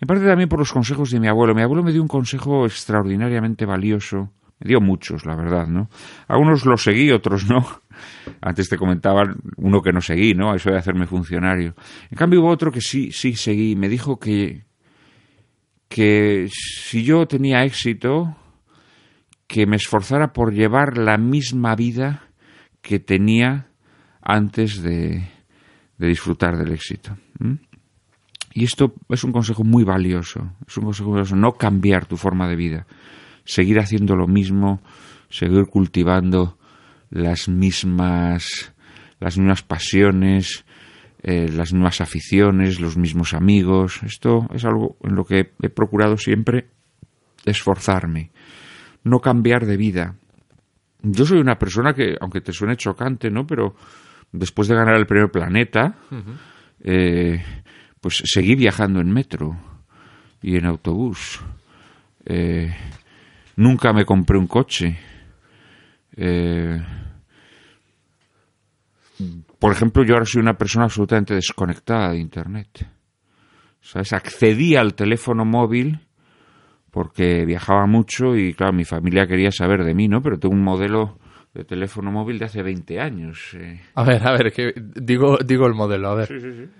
Speaker 3: En parte también por los consejos de mi abuelo. Mi abuelo me dio un consejo extraordinariamente valioso dio muchos, la verdad, ¿no? Algunos los seguí, otros no. Antes te comentaba uno que no seguí, ¿no? Eso de hacerme funcionario. En cambio hubo otro que sí, sí seguí. Me dijo que, que si yo tenía éxito, que me esforzara por llevar la misma vida que tenía antes de, disfrutar del éxito. Y esto es un consejo muy valioso. Es un consejo muy valioso. No cambiar tu forma de vida seguir haciendo lo mismo, seguir cultivando las mismas, las mismas pasiones, eh, las mismas aficiones, los mismos amigos. Esto es algo en lo que he procurado siempre esforzarme, no cambiar de vida. Yo soy una persona que, aunque te suene chocante, ¿no? Pero después de ganar el primer Planeta, eh, pues seguí viajando en metro y en autobús. Eh, Nunca me compré un coche. Eh, por ejemplo, yo ahora soy una persona absolutamente desconectada de Internet. ¿Sabes? Accedí al teléfono móvil porque viajaba mucho y, claro, mi familia quería saber de mí, ¿no? Pero tengo un modelo de teléfono móvil de hace 20 años. Eh. A ver, a ver, digo, digo el modelo, a ver.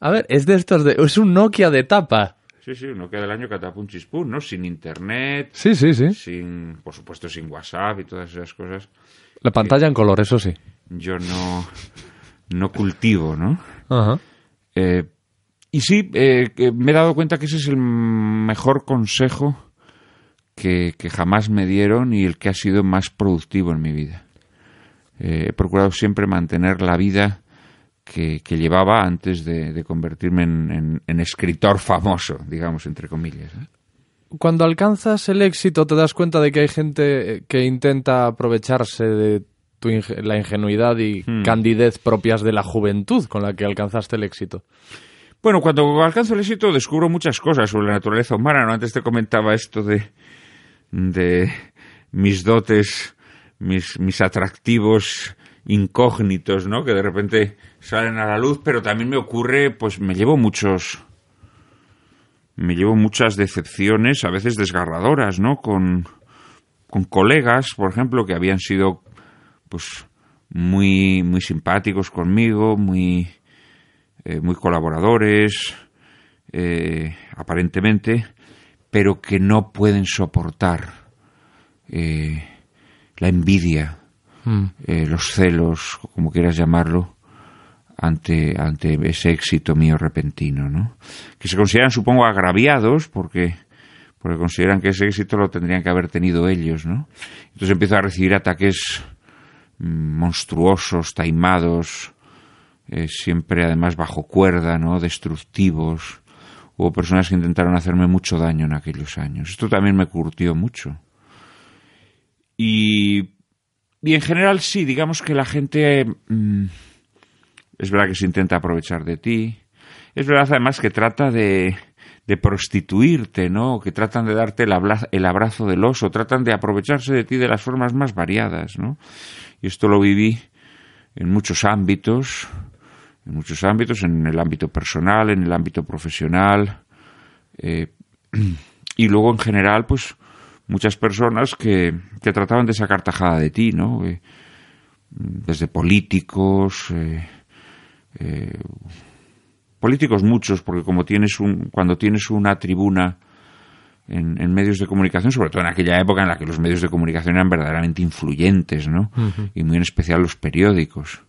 Speaker 2: A ver, es de estos de... Es un Nokia de tapa.
Speaker 3: Sí, sí, uno queda el año chispú, ¿no? Sin internet. Sí, sí, sí. Sin, por supuesto, sin WhatsApp y todas esas cosas. La eh, pantalla en color, eso sí. Yo no, no cultivo, ¿no? Ajá. Eh, y sí, eh, me he dado cuenta que ese es el mejor consejo que, que, jamás me dieron y el que ha sido más productivo en mi vida. he procurado siempre mantener la vida que, llevaba antes de, convertirme en, escritor famoso, digamos, entre comillas.
Speaker 2: Cuando alcanzas el éxito te das cuenta de que hay gente que intenta aprovecharse de tu la ingenuidad y hmm. candidez propias de la juventud con la que alcanzaste el éxito.
Speaker 3: Bueno, cuando alcanzo el éxito descubro muchas cosas sobre la naturaleza humana. ¿no? Antes te comentaba esto de, de mis dotes, mis, mis atractivos incógnitos, ¿no? que de repente salen a la luz, pero también me ocurre, pues me llevo muchos, me llevo muchas decepciones, a veces desgarradoras, ¿no? Con, colegas, por ejemplo, que habían sido, pues, muy, muy simpáticos conmigo, muy, eh, muy colaboradores, eh, aparentemente, pero que no pueden soportar eh, la envidia, mm. los celos, como quieras llamarlo, ante, ese éxito mío repentino, ¿no? Que se consideran, supongo, agraviados porque, porque consideran que ese éxito lo tendrían que haber tenido ellos, ¿no? Entonces empiezo a recibir ataques mm, monstruosos, taimados, eh, siempre además bajo cuerda, ¿no? Destructivos. Hubo personas que intentaron hacerme mucho daño en aquellos años. Esto también me curtió mucho. Y, y en general sí, digamos que la gente... Mm, es verdad que se intenta aprovechar de ti, es verdad además que trata de, de prostituirte, ¿no? Que tratan de darte el, el, abrazo del oso, tratan de aprovecharse de ti de las formas más variadas, ¿no? Y esto lo viví en muchos ámbitos, en muchos ámbitos, en el ámbito personal, en el ámbito profesional, eh, y luego en general, pues muchas personas que, trataban de sacar tajada de ti, ¿no? Eh, desde políticos, eh, eh, políticos muchos, porque como tienes un, cuando tienes una tribuna en, medios de comunicación, sobre todo en aquella época en la que los medios de comunicación eran verdaderamente influyentes, ¿no? Y muy en especial los periódicos.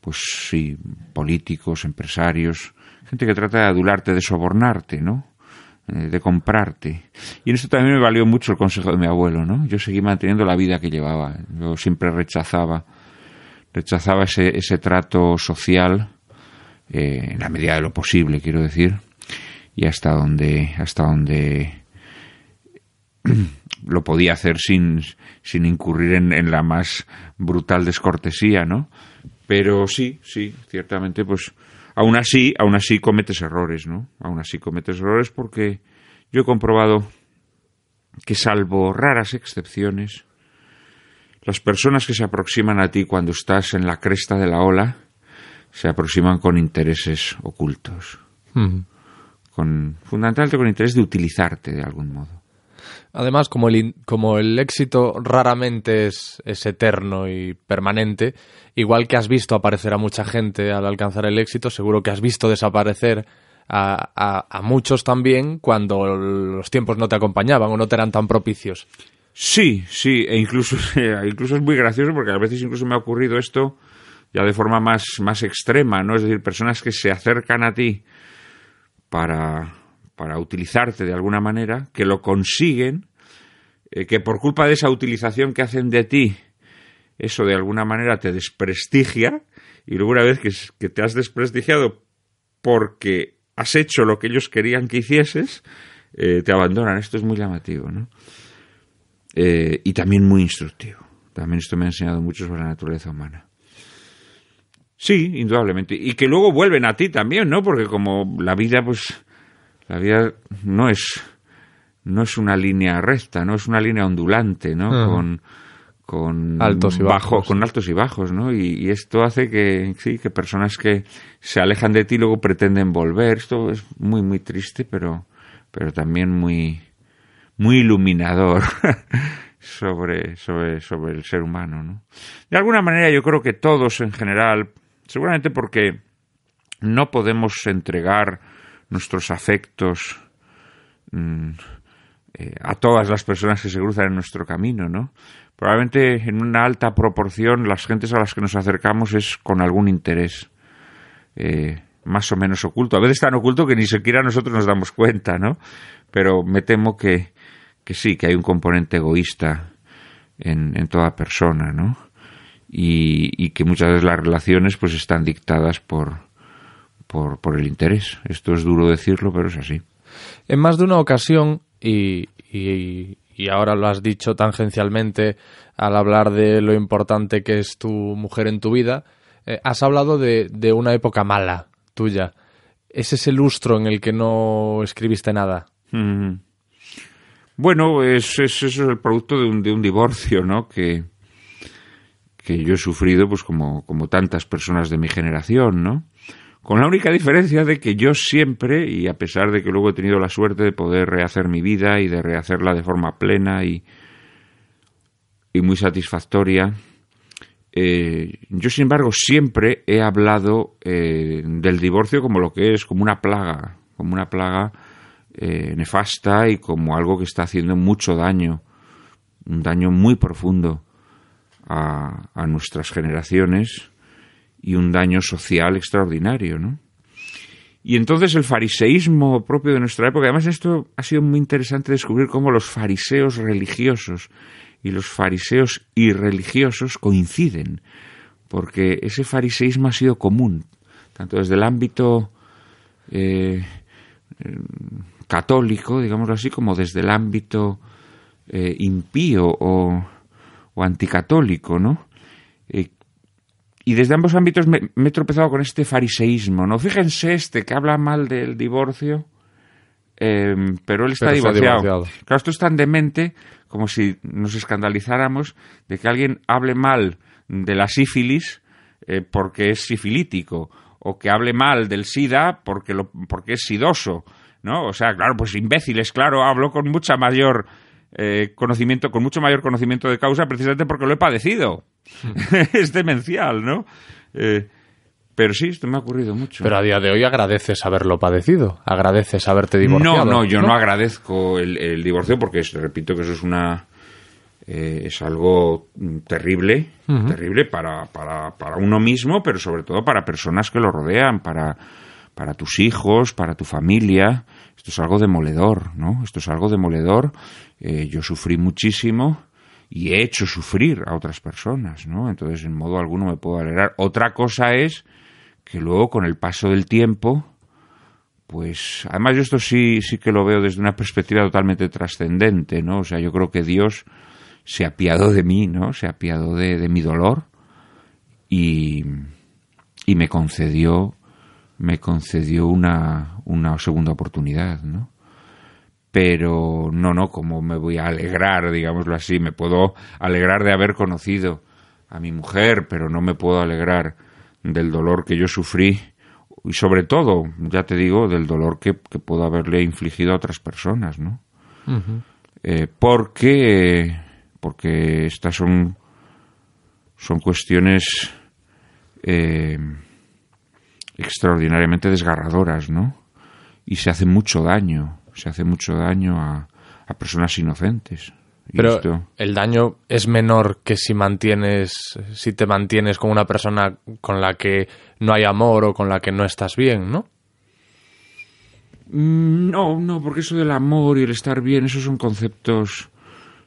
Speaker 3: Pues sí, políticos, empresarios, gente que trata de adularte, de sobornarte, ¿no? Eh, de comprarte. Y en esto también me valió mucho el consejo de mi abuelo, ¿no? Yo seguí manteniendo la vida que llevaba. Yo siempre rechazaba, rechazaba ese, ese trato social eh, en la medida de lo posible, quiero decir, y hasta donde, hasta donde lo podía hacer sin, sin incurrir en, en, la más brutal descortesía, ¿no? Pero sí, sí, ciertamente, pues aún así, aún así cometes errores, ¿no? Aún así cometes errores porque yo he comprobado que salvo raras excepciones, las personas que se aproximan a ti cuando estás en la cresta de la ola se aproximan con intereses ocultos. Mm. con, fundamentalmente con interés de utilizarte de algún modo.
Speaker 2: Además, como el, como el éxito raramente es, eterno y permanente, igual que has visto aparecer a mucha gente al alcanzar el éxito, seguro que has visto desaparecer a, muchos también cuando los tiempos no te acompañaban
Speaker 3: o no te eran tan propicios. Sí, sí, e incluso, e incluso es muy gracioso porque a veces incluso me ha ocurrido esto ya de forma más, más extrema, ¿no? Es decir, personas que se acercan a ti para, utilizarte de alguna manera, que lo consiguen, eh, que por culpa de esa utilización que hacen de ti, eso de alguna manera te desprestigia, y luego una vez que, te has desprestigiado porque has hecho lo que ellos querían que hicieses, eh, te abandonan. Esto es muy llamativo, ¿no? Eh, y también muy instructivo. También esto me ha enseñado mucho sobre la naturaleza humana. Sí, indudablemente. Y que luego vuelven a ti también, ¿no? Porque como la vida, pues, la vida no es, no es una línea recta, no es una línea ondulante, ¿no? Con, altos y bajos. con altos y bajos, ¿no? Y, y, esto hace que, sí, que personas que se alejan de ti luego pretenden volver. Esto es muy, muy triste, pero, pero también muy, muy iluminador. sobre, sobre, sobre el ser humano. ¿no? De alguna manera yo creo que todos en general Seguramente porque no podemos entregar nuestros afectos mm, eh, a todas las personas que se cruzan en nuestro camino, ¿no? Probablemente en una alta proporción las gentes a las que nos acercamos es con algún interés. Eh, más o menos oculto. A veces tan oculto que ni siquiera nosotros nos damos cuenta, ¿no? Pero me temo que, sí, que hay un componente egoísta en, en toda persona, ¿no? y, que muchas veces las relaciones pues están dictadas por, por, el interés. Esto es duro decirlo, pero es así. En más de una ocasión,
Speaker 2: y, y, ahora lo has dicho tangencialmente al hablar de lo importante que es tu mujer en tu vida, eh, has hablado de, una época mala tuya. ¿Es ese lustro en el que no escribiste nada?
Speaker 3: Mm. Bueno, es, eso es el producto de un, de un divorcio, ¿no? Que, que yo he sufrido pues como, como tantas personas de mi generación, ¿no? Con la única diferencia de que yo siempre, y a pesar de que luego he tenido la suerte de poder rehacer mi vida y de rehacerla de forma plena y, y muy satisfactoria, eh, yo sin embargo siempre he hablado eh, del divorcio como lo que es, como una plaga, como una plaga eh, nefasta y como algo que está haciendo mucho daño, un daño muy profundo a, nuestras generaciones y un daño social extraordinario, ¿no? Y entonces el fariseísmo propio de nuestra época, además esto ha sido muy interesante descubrir cómo los fariseos religiosos y los fariseos irreligiosos coinciden, porque ese fariseísmo ha sido común, tanto desde el ámbito eh, eh, católico, digámoslo así, como desde el ámbito eh, impío o anticatólico, ¿no? Eh, y desde ambos ámbitos me, he tropezado con este fariseísmo, ¿no? Fíjense este que habla mal del divorcio, em, pero él está, divorciado. Claro, esto es tan demente como si nos escandalizáramos de que alguien hable mal de la sífilis eh, porque es sifilítico, o que hable mal del SIDA porque, lo, porque es sidoso, ¿no? O sea, claro, pues imbéciles, claro, hablo con mucha mayor eh, conocimiento, con mucho mayor conocimiento de causa, precisamente porque lo he padecido. Hmm. es demencial, ¿no? Eh, pero sí, esto me ha ocurrido mucho. Pero a día de hoy agradeces
Speaker 2: haberlo padecido, agradeces haberte divorciado. No, no, yo no,
Speaker 3: agradezco el, divorcio porque repito que eso es una eh, es algo mm, terrible, terrible para, para, para uno mismo, pero sobre todo para personas que lo rodean, para para tus hijos, para tu familia. Esto es algo demoledor, ¿no? Esto es algo demoledor. Eh, yo sufrí muchísimo y he hecho sufrir a otras personas, ¿no? Entonces, en modo alguno me puedo alegrar. Otra cosa es que luego, con el paso del tiempo, pues, además yo esto sí, sí que lo veo desde una perspectiva totalmente trascendente, ¿no? O sea, yo creo que Dios se apiadó de mí, ¿no? Se apiadó de, de mi dolor y, y me concedió me concedió una, segunda oportunidad, ¿no? Pero no, no, como me voy a alegrar, digámoslo así, me puedo alegrar de haber conocido a mi mujer, pero no me puedo alegrar del dolor que yo sufrí y sobre todo, ya te digo, del dolor que, puedo haberle infligido a otras personas, ¿no? Eh, porque, porque estas son, son cuestiones eh, extraordinariamente desgarradoras, ¿no? Y se hace mucho daño, se hace mucho daño a, personas inocentes. Pero
Speaker 2: el daño es menor que si mantienes, si te mantienes con una persona con la que no hay amor o con la que no estás bien, ¿no?
Speaker 3: Mm, no, no, porque eso del amor y el estar bien, esos son conceptos,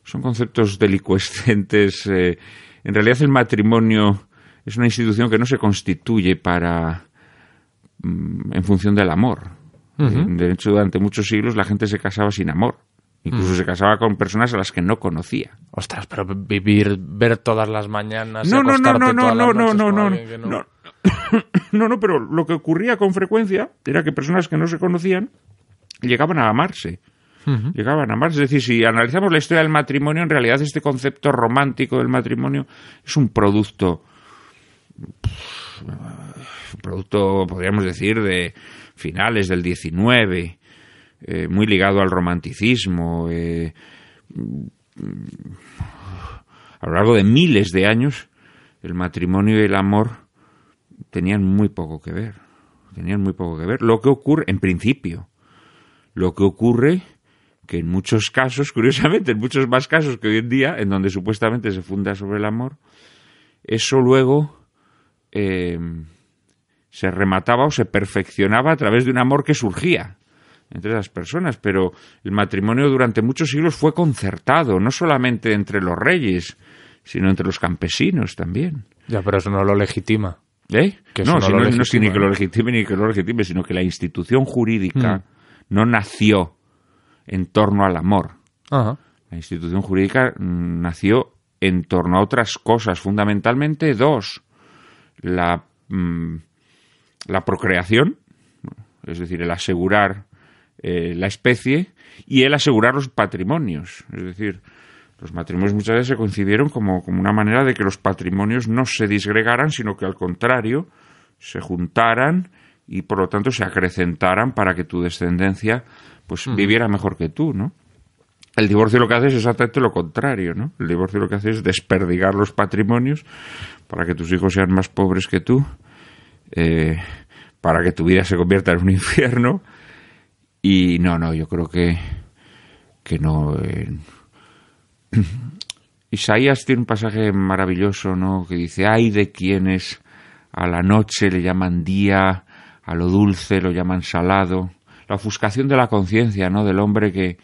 Speaker 3: son conceptos deliquescentes. Eh. en realidad el matrimonio es una institución que no se constituye para, Mm, en función del amor. Eh, de hecho, durante muchos siglos la gente se casaba sin amor. Incluso se casaba con personas a las que no conocía. Ostras, pero vivir, ver todas las mañanas. No, no, no, no, no, no, no, no, no, no, no. pero lo que ocurría con frecuencia era que personas que no se conocían llegaban a amarse. Llegaban a amarse. Es decir, si analizamos la historia del matrimonio, en realidad este concepto romántico del matrimonio es un producto producto, podríamos decir, de finales del XIX, eh, muy ligado al romanticismo. Eh, a lo largo de miles de años, el matrimonio y el amor tenían muy poco que ver. Tenían muy poco que ver. Lo que ocurre, en principio, lo que ocurre que en muchos casos, curiosamente, en muchos más casos que hoy en día, en donde supuestamente se funda sobre el amor, eso luego eh, se remataba o se perfeccionaba a través de un amor que surgía entre esas personas, pero el matrimonio durante muchos siglos fue concertado, no solamente entre los reyes, sino entre los campesinos también. Ya, pero eso no lo legitima. ¿Eh? Que no, no, sino, no es ni que lo legitime ni que lo legitime, sino que la institución jurídica hmm. no nació en torno al amor. La institución jurídica mm, nació en torno a otras cosas, fundamentalmente dos. La. Mm, la procreación, es decir, el asegurar eh, la especie y el asegurar los patrimonios. Es decir, los matrimonios muchas veces se coincidieron como, una manera de que los patrimonios no se disgregaran, sino que al contrario se juntaran y por lo tanto se acrecentaran para que tu descendencia pues hmm. viviera mejor que tú, ¿no? El divorcio lo que hace es exactamente lo contrario, ¿no? El divorcio lo que hace es desperdigar los patrimonios para que tus hijos sean más pobres que tú eh, para que tu vida se convierta en un infierno. Y no, no, yo creo que, que no. Eh. Isaías tiene un pasaje maravilloso, ¿no? Que dice, ay de quienes a la noche le llaman día, a lo dulce lo llaman salado. La ofuscación de la conciencia, ¿no? Del hombre que,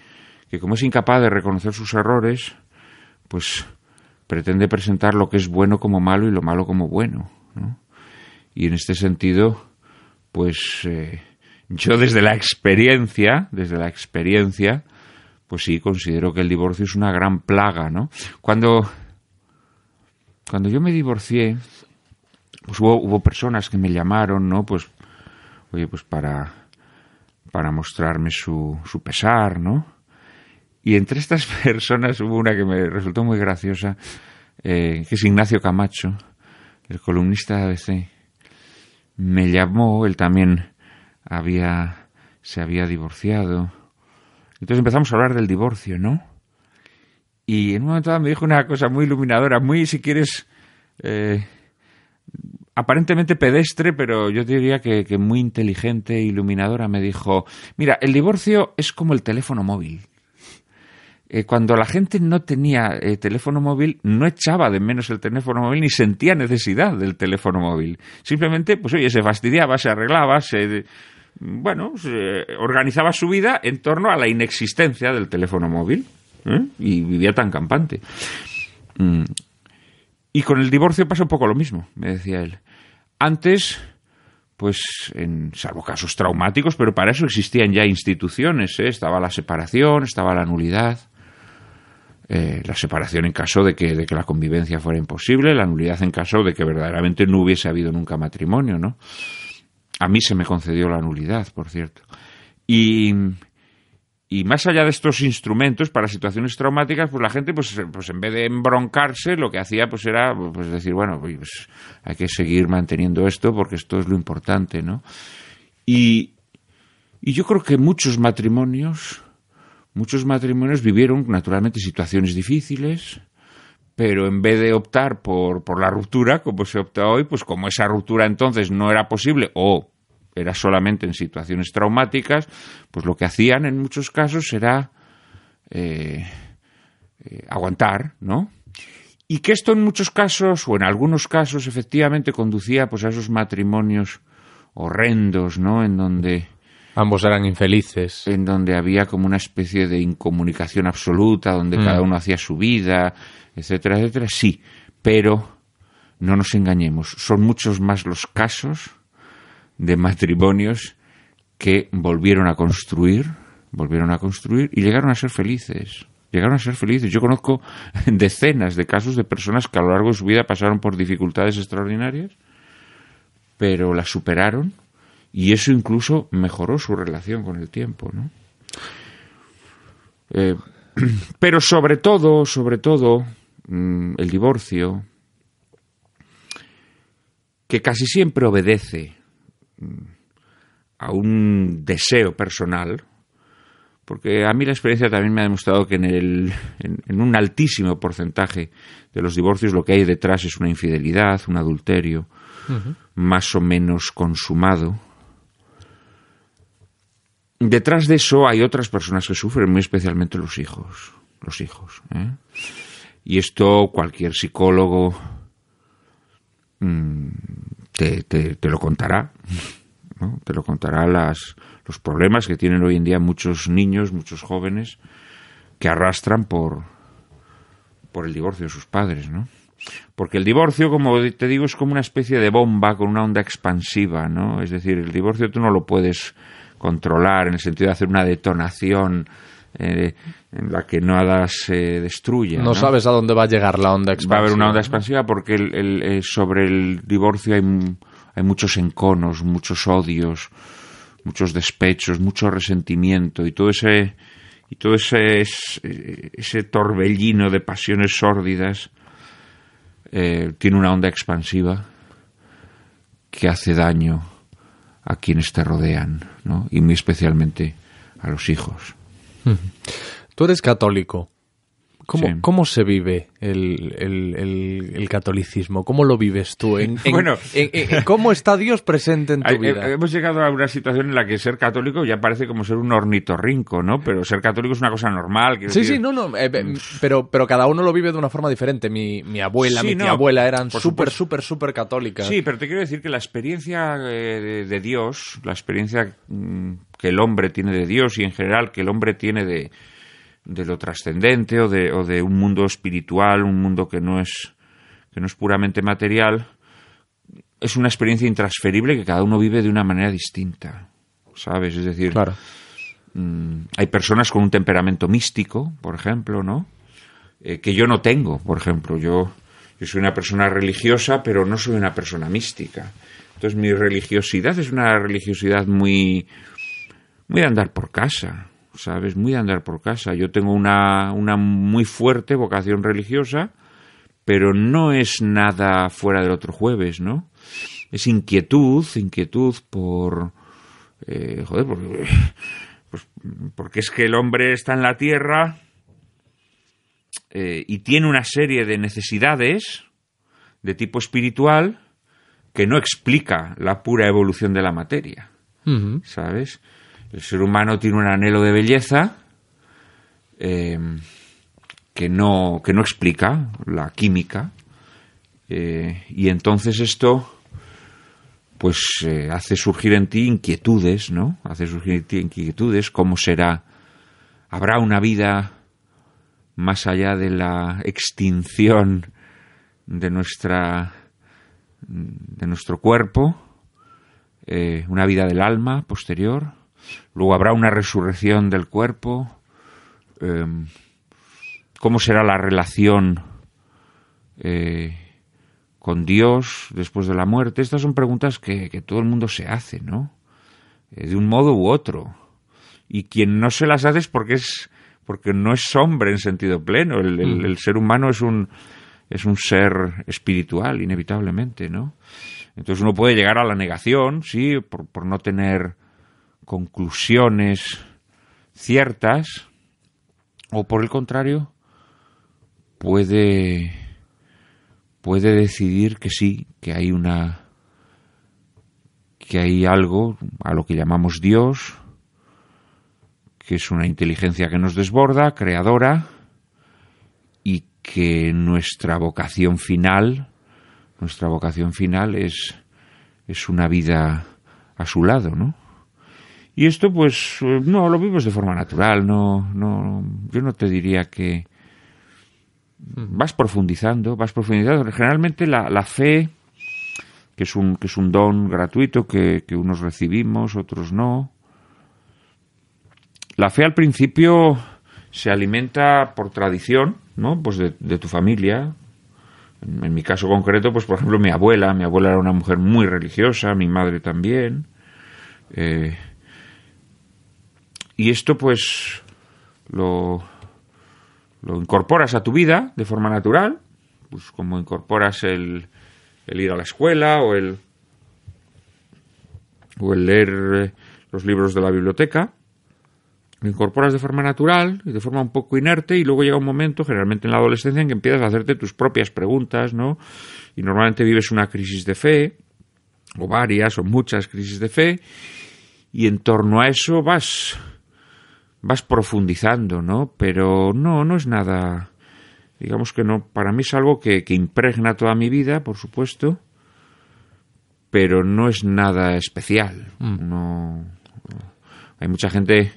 Speaker 3: que como es incapaz de reconocer sus errores, pues pretende presentar lo que es bueno como malo y lo malo como bueno, y en este sentido, pues eh, yo desde la experiencia, desde la experiencia, pues sí considero que el divorcio es una gran plaga, ¿no? Cuando, cuando yo me divorcié, pues hubo, hubo personas que me llamaron, ¿no? Pues, oye, pues para, para mostrarme su, su pesar, ¿no? Y entre estas personas hubo una que me resultó muy graciosa, eh, que es Ignacio Camacho, el columnista de ABC, me llamó, él también había se había divorciado. Entonces empezamos a hablar del divorcio, ¿no? Y en un momento me dijo una cosa muy iluminadora, muy, si quieres, eh, aparentemente pedestre, pero yo diría que, que muy inteligente e iluminadora. Me dijo, mira, el divorcio es como el teléfono móvil. Eh, cuando la gente no tenía eh, teléfono móvil, no echaba de menos el teléfono móvil ni sentía necesidad del teléfono móvil. Simplemente, pues oye, se fastidiaba, se arreglaba, se bueno, organizaba su vida en torno a la inexistencia del teléfono móvil ¿eh? y vivía tan campante. Mm. Y con el divorcio pasa un poco lo mismo, me decía él. Antes, pues, en, salvo casos traumáticos, pero para eso existían ya instituciones, estaba la separación, estaba la nulidad. Eh, la separación en caso de que, la convivencia fuera imposible, la nulidad en caso de que verdaderamente no hubiese habido nunca matrimonio, ¿no? A mí se me concedió la nulidad, por cierto. Y, más allá de estos instrumentos para situaciones traumáticas, pues la gente, pues, pues en vez de embroncarse, lo que hacía pues era pues decir, bueno, pues hay que seguir manteniendo esto porque esto es lo importante, ¿no? Y, y yo creo que muchos matrimonios muchos matrimonios vivieron naturalmente situaciones difíciles, pero en vez de optar por, por la ruptura, como se opta hoy, pues como esa ruptura entonces no era posible o era solamente en situaciones traumáticas, pues lo que hacían en muchos casos era eh, eh, aguantar, ¿no? Y que esto en muchos casos, o en algunos casos, efectivamente conducía pues, a esos matrimonios horrendos, ¿no? En donde Ambos eran infelices. En donde había como una especie de incomunicación absoluta, donde mm. cada uno hacía su vida, etcétera, etcétera. Sí, pero no nos engañemos, son muchos más los casos de matrimonios que volvieron a construir, volvieron a construir y llegaron a ser felices. Llegaron a ser felices. Yo conozco decenas de casos de personas que a lo largo de su vida pasaron por dificultades extraordinarias, pero las superaron y eso incluso mejoró su relación con el tiempo, ¿no? Eh, pero sobre todo, sobre todo, mm, el divorcio, que casi siempre obedece mm, a un deseo personal, porque a mí la experiencia también me ha demostrado que en, el, en, un altísimo porcentaje de los divorcios lo que hay detrás es una infidelidad, un adulterio, más o menos consumado, detrás de eso hay otras personas que sufren, muy especialmente los hijos. Los hijos. ¿eh? Y esto cualquier psicólogo mm, te, te, te, lo contará. ¿no? Te lo contará las, los problemas que tienen hoy en día muchos niños, muchos jóvenes que arrastran por, por el divorcio de sus padres, ¿no? Porque el divorcio, como te digo, es como una especie de bomba con una onda expansiva, ¿no? Es decir, el divorcio tú no lo puedes controlar, en el sentido de hacer una detonación eh, en la que nada se destruye. No, sabes a dónde va a llegar la onda expansiva. Va a haber una onda expansiva porque eh, sobre el divorcio hay, muchos enconos, muchos odios, muchos despechos, mucho resentimiento y todo ese y todo ese, eh, ese torbellino de pasiones sórdidas tiene una onda expansiva que hace daño a quienes te rodean, ¿no? y muy especialmente a los hijos.
Speaker 2: Tú eres católico. ¿Cómo, se vive el, catolicismo? ¿Cómo lo vives tú? En, ¿Cómo está Dios presente en tu eh, vida?
Speaker 3: Hemos llegado a una situación en la que ser católico ya parece como ser un ornitorrinco, ¿no? Pero ser católico es una cosa normal. Sí, sí, no, no. Eh, eh, mm. pero, pero cada uno lo vive de una forma diferente. Mi, mi abuela, mi abuela eran súper, súper,
Speaker 2: súper católicas. Sí, pero
Speaker 3: te quiero decir que la experiencia de, Dios, la experiencia mm, que el hombre tiene de Dios y en general que el hombre tiene de de lo trascendente o de, o de, un mundo espiritual, un mundo que no es, que no es puramente material, es una experiencia intransferible que cada uno vive de una manera distinta, ¿sabes? Es decir, mm, hay personas con un temperamento místico, por ejemplo, ¿no? Eh, que yo no tengo, por ejemplo. Yo, yo soy una persona religiosa, pero no soy una persona mística. Entonces mi religiosidad es una religiosidad muy, muy de andar por casa, ¿sabes? Muy de andar por casa. Yo tengo una, muy fuerte vocación religiosa, pero no es nada fuera del otro jueves, ¿no? Es inquietud, inquietud por... Eh, joder, pues, porque es que el hombre está en la tierra eh, y tiene una serie de necesidades de tipo espiritual que no explica la pura evolución de la materia, ¿sabes? El ser humano tiene un anhelo de belleza eh, que, no, que no explica la química. Eh, y entonces esto pues eh, hace surgir en ti inquietudes, ¿no? Hace surgir en ti inquietudes, ¿cómo será? ¿Habrá una vida más allá de la extinción de nuestra de nuestro cuerpo? ¿Una vida del alma posterior? Luego habrá una resurrección del cuerpo. Em, ¿Cómo será la relación eh, con Dios después de la muerte? Estas son preguntas que, todo el mundo se hace, ¿no? Eh, de un modo u otro. Y quien no se las hace es porque es porque no es hombre en sentido pleno. El, mm. ser humano es un es un ser espiritual, inevitablemente, ¿no? Entonces uno puede llegar a la negación, sí, por no tener conclusiones ciertas o por el contrario puede puede decidir que sí, que hay una que hay algo a lo que llamamos Dios, que es una inteligencia que nos desborda, creadora y que nuestra vocación final, nuestra vocación final es es una vida a su lado, ¿no? Y esto, pues, eh, no, lo vives de forma natural, no, no, yo no te diría que vas profundizando, vas profundizando. Generalmente la, fe, que es un, que es un don gratuito que, unos recibimos, otros no. La fe al principio se alimenta por tradición, ¿no? Pues de, tu familia. En, en mi caso concreto, pues por ejemplo mi abuela, mi abuela era una mujer muy religiosa, mi madre también. Eh, y esto pues lo, incorporas a tu vida de forma natural, pues como incorporas el, ir a la escuela o el, o el leer eh, los libros de la biblioteca. Lo incorporas de forma natural y de forma un poco inerte y luego llega un momento, generalmente en la adolescencia, en que empiezas a hacerte tus propias preguntas, ¿no? Y normalmente vives una crisis de fe, o varias, o muchas crisis de fe, y en torno a eso vas vas profundizando, ¿no? Pero no, no es nada, digamos que no, para mí es algo que, que impregna toda mi vida, por supuesto, pero no es nada especial. Mm. No, hay mucha gente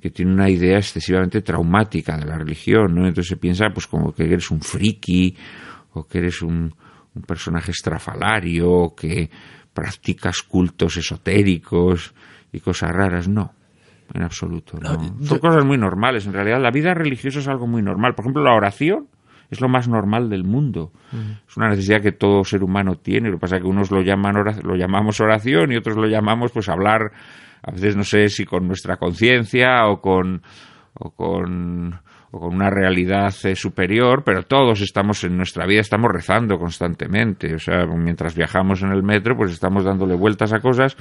Speaker 3: que tiene una idea excesivamente traumática de la religión, ¿no? Entonces se piensa, pues, como que eres un friki o que eres un, un personaje estrafalario, o que practicas cultos esotéricos y cosas raras. No, en absoluto. Ah, ¿no? Son cosas muy normales, en realidad. La vida religiosa es algo muy normal. Por ejemplo, la oración es lo más normal del mundo. Es una necesidad que todo ser humano tiene. Lo que pasa es que unos lo, llaman lo llamamos oración y otros lo llamamos pues hablar, a veces no sé si con nuestra conciencia o con, o con o con una realidad eh, superior, pero todos estamos en nuestra vida, estamos rezando constantemente. O sea, mientras viajamos en el metro, pues estamos dándole vueltas a cosas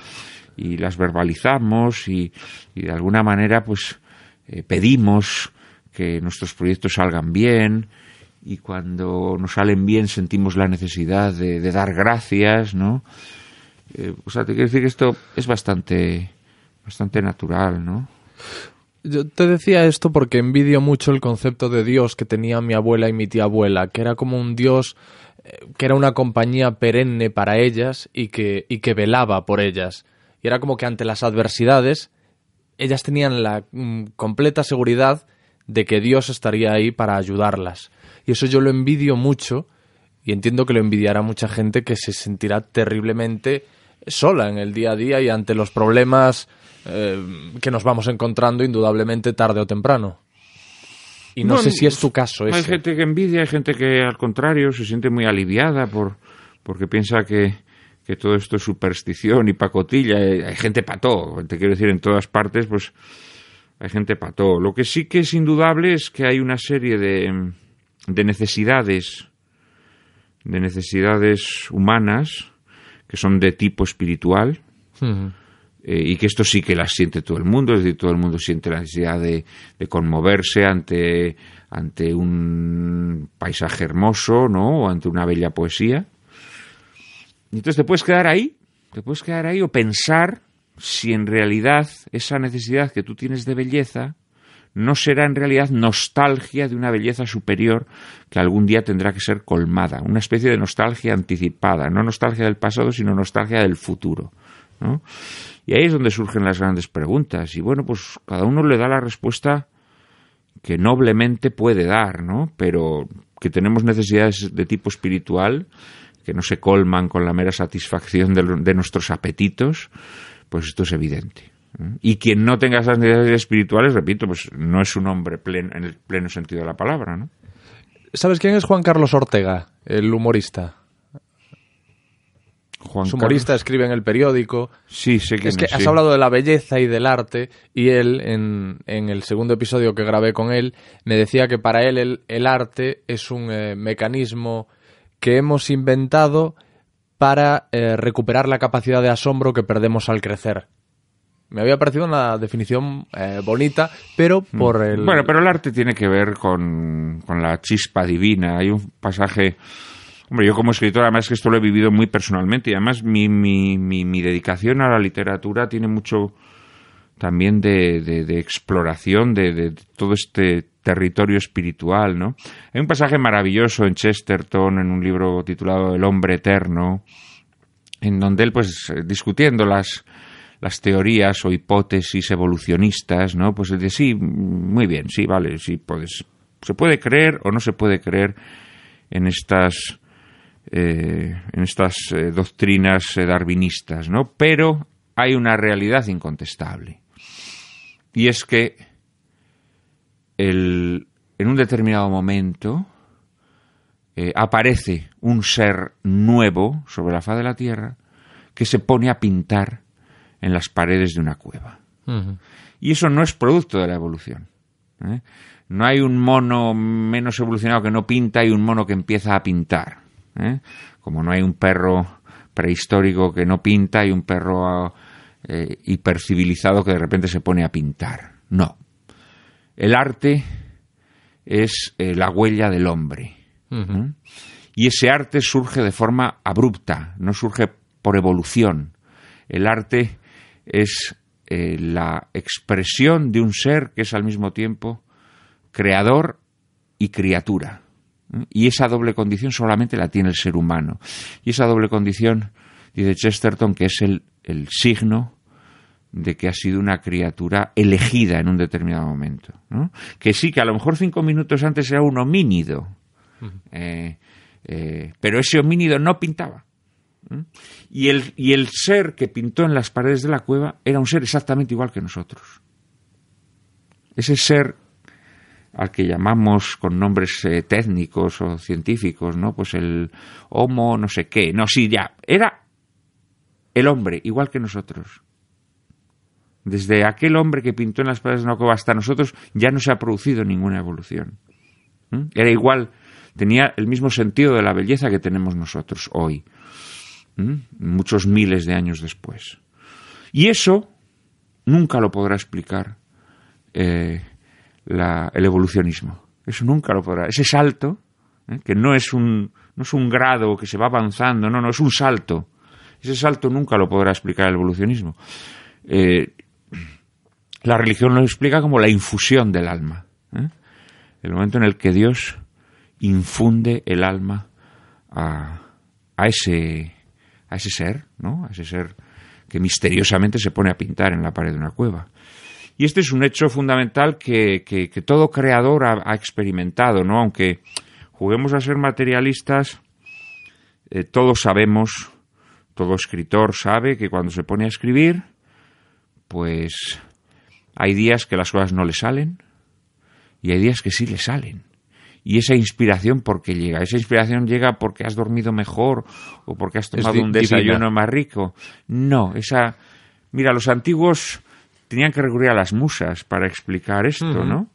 Speaker 3: y las verbalizamos y, de alguna manera pues eh, pedimos que nuestros proyectos salgan bien y cuando nos salen bien sentimos la necesidad de, dar gracias, ¿no? Eh, o sea, te quiero decir que esto es bastante, bastante natural, ¿no?
Speaker 2: Yo te decía esto porque envidio mucho el concepto de Dios que tenía mi abuela y mi tía abuela, que era como un Dios eh, que era una compañía perenne para ellas y que, y que velaba por ellas. Y era como que ante las adversidades, ellas tenían la mm, completa seguridad de que Dios estaría ahí para ayudarlas. Y eso yo lo envidio mucho y entiendo que lo envidiará mucha gente que se sentirá terriblemente sola en el día a día y ante los problemas eh, que nos vamos encontrando indudablemente tarde o temprano. Y no, sé si es tu caso. Hay
Speaker 3: gente que envidia, hay gente que al contrario se siente muy aliviada por, porque piensa que, que todo esto es superstición y pacotilla. Eh, hay gente pató, te quiero decir, en todas partes, pues hay gente pató. Lo que sí que es indudable es que hay una serie de, de necesidades, de necesidades humanas, que son de tipo espiritual. Eh, y que esto sí que las siente todo el mundo, es decir, todo el mundo siente la necesidad de, conmoverse ante, ante un paisaje hermoso, ¿no? O ante una bella poesía entonces te puedes quedar ahí, te puedes quedar ahí o pensar si en realidad esa necesidad que tú tienes de belleza no será en realidad nostalgia de una belleza superior que algún día tendrá que ser colmada, una especie de nostalgia anticipada, no nostalgia del pasado, sino nostalgia del futuro. ¿no? Y ahí es donde surgen las grandes preguntas. Y bueno, pues cada uno le da la respuesta que noblemente puede dar, ¿no? Pero que tenemos necesidades de tipo espiritual que no se colman con la mera satisfacción de, nuestros apetitos, pues esto es evidente. ¿eh? Y quien no tenga esas necesidades espirituales, repito, pues no es un hombre pleno, en el pleno sentido de la palabra, ¿Sabes quién es Juan Carlos Ortega, el humorista? Juan humorista,
Speaker 2: escribe en el periódico.
Speaker 3: Sí, sé que es. que has
Speaker 2: hablado de la belleza y del arte, y él, en, el segundo episodio que grabé con él, me decía que para él el, arte es un eh, mecanismo que hemos inventado para eh, recuperar la capacidad de asombro que perdemos al crecer. Me había parecido una definición eh, bonita, pero
Speaker 3: hmm. por el... Bueno, pero el arte tiene que ver con, la chispa divina. Hay un pasaje... Hombre, yo como escritor, además que esto lo he vivido muy personalmente y además mi, mi dedicación a la literatura tiene mucho también de, exploración de, todo este territorio espiritual, ¿no? Hay un pasaje maravilloso en Chesterton, en un libro titulado El hombre eterno, en donde él, pues, eh, discutiendo las, teorías o hipótesis evolucionistas, ¿no? Pues dice, sí, muy bien, sí, vale, sí, puedes, se puede creer o no se puede creer en estas, eh, en estas eh, doctrinas darwinistas, ¿no? Pero hay una realidad incontestable. Y es que en un determinado momento eh, aparece un ser nuevo sobre la faz de la Tierra que se pone a pintar en las paredes de una cueva. Y eso no es producto de la evolución. ¿eh? No hay un mono menos evolucionado que no pinta y un mono que empieza a pintar. ¿eh? Como no hay un perro prehistórico que no pinta y un perro eh, hipercivilizado que de repente se pone a pintar. No. El arte es eh, la huella del hombre. Y ese arte surge de forma abrupta, no surge por evolución. El arte es eh, la expresión de un ser que es al mismo tiempo creador y criatura. Y esa doble condición solamente la tiene el ser humano. Y esa doble condición, dice Chesterton, que es el el signo de que ha sido una criatura elegida en un determinado momento. Que sí, que a lo mejor cinco minutos antes era un homínido, eh, eh, pero ese homínido no pintaba. Y, el, y el ser que pintó en las paredes de la cueva era un ser exactamente igual que nosotros. Ese ser al que llamamos con nombres eh, técnicos o científicos, ¿no? Pues el homo, no sé qué. No, sí, ya. Era el hombre, igual que nosotros. Desde aquel hombre que pintó en las paredes de una hasta nosotros ya no se ha producido ninguna evolución. ¿Mm? Era igual, tenía el mismo sentido de la belleza que tenemos nosotros hoy, ¿Mm? muchos miles de años después. Y eso nunca lo podrá explicar eh, el evolucionismo. Eso nunca lo podrá. Ese salto, ¿eh? que no es, un, no es un grado que se va avanzando, no, no, es un salto ese salto nunca lo podrá explicar el evolucionismo. Eh, la religión lo explica como la infusión del alma. ¿eh? El momento en el que Dios infunde el alma a, ese, a ese ser, ¿no? a ese ser que misteriosamente se pone a pintar en la pared de una cueva. Y este es un hecho fundamental que, todo creador ha, experimentado, ¿no? Aunque juguemos a ser materialistas, eh, todos sabemos todo escritor sabe que cuando se pone a escribir, pues hay días que las cosas no le salen y hay días que sí le salen. Y esa inspiración, ¿por qué llega? Esa inspiración llega porque has dormido mejor o porque has tomado un desayuno más rico. No, esa... Mira, los antiguos tenían que recurrir a las musas para explicar esto, ¿no?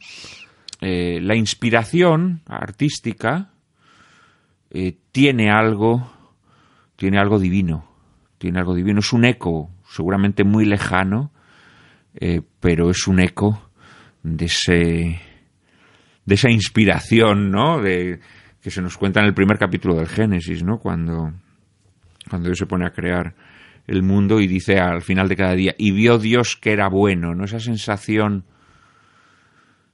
Speaker 3: Eh, la inspiración artística eh, tiene algo, tiene algo divino tiene algo divino, es un eco, seguramente muy lejano, eh, pero es un eco de, ese, de esa inspiración, ¿no? De, que se nos cuenta en el primer capítulo del Génesis, ¿no? Cuando, cuando Dios se pone a crear el mundo y dice al final de cada día, y vio Dios que era bueno, ¿no? Esa sensación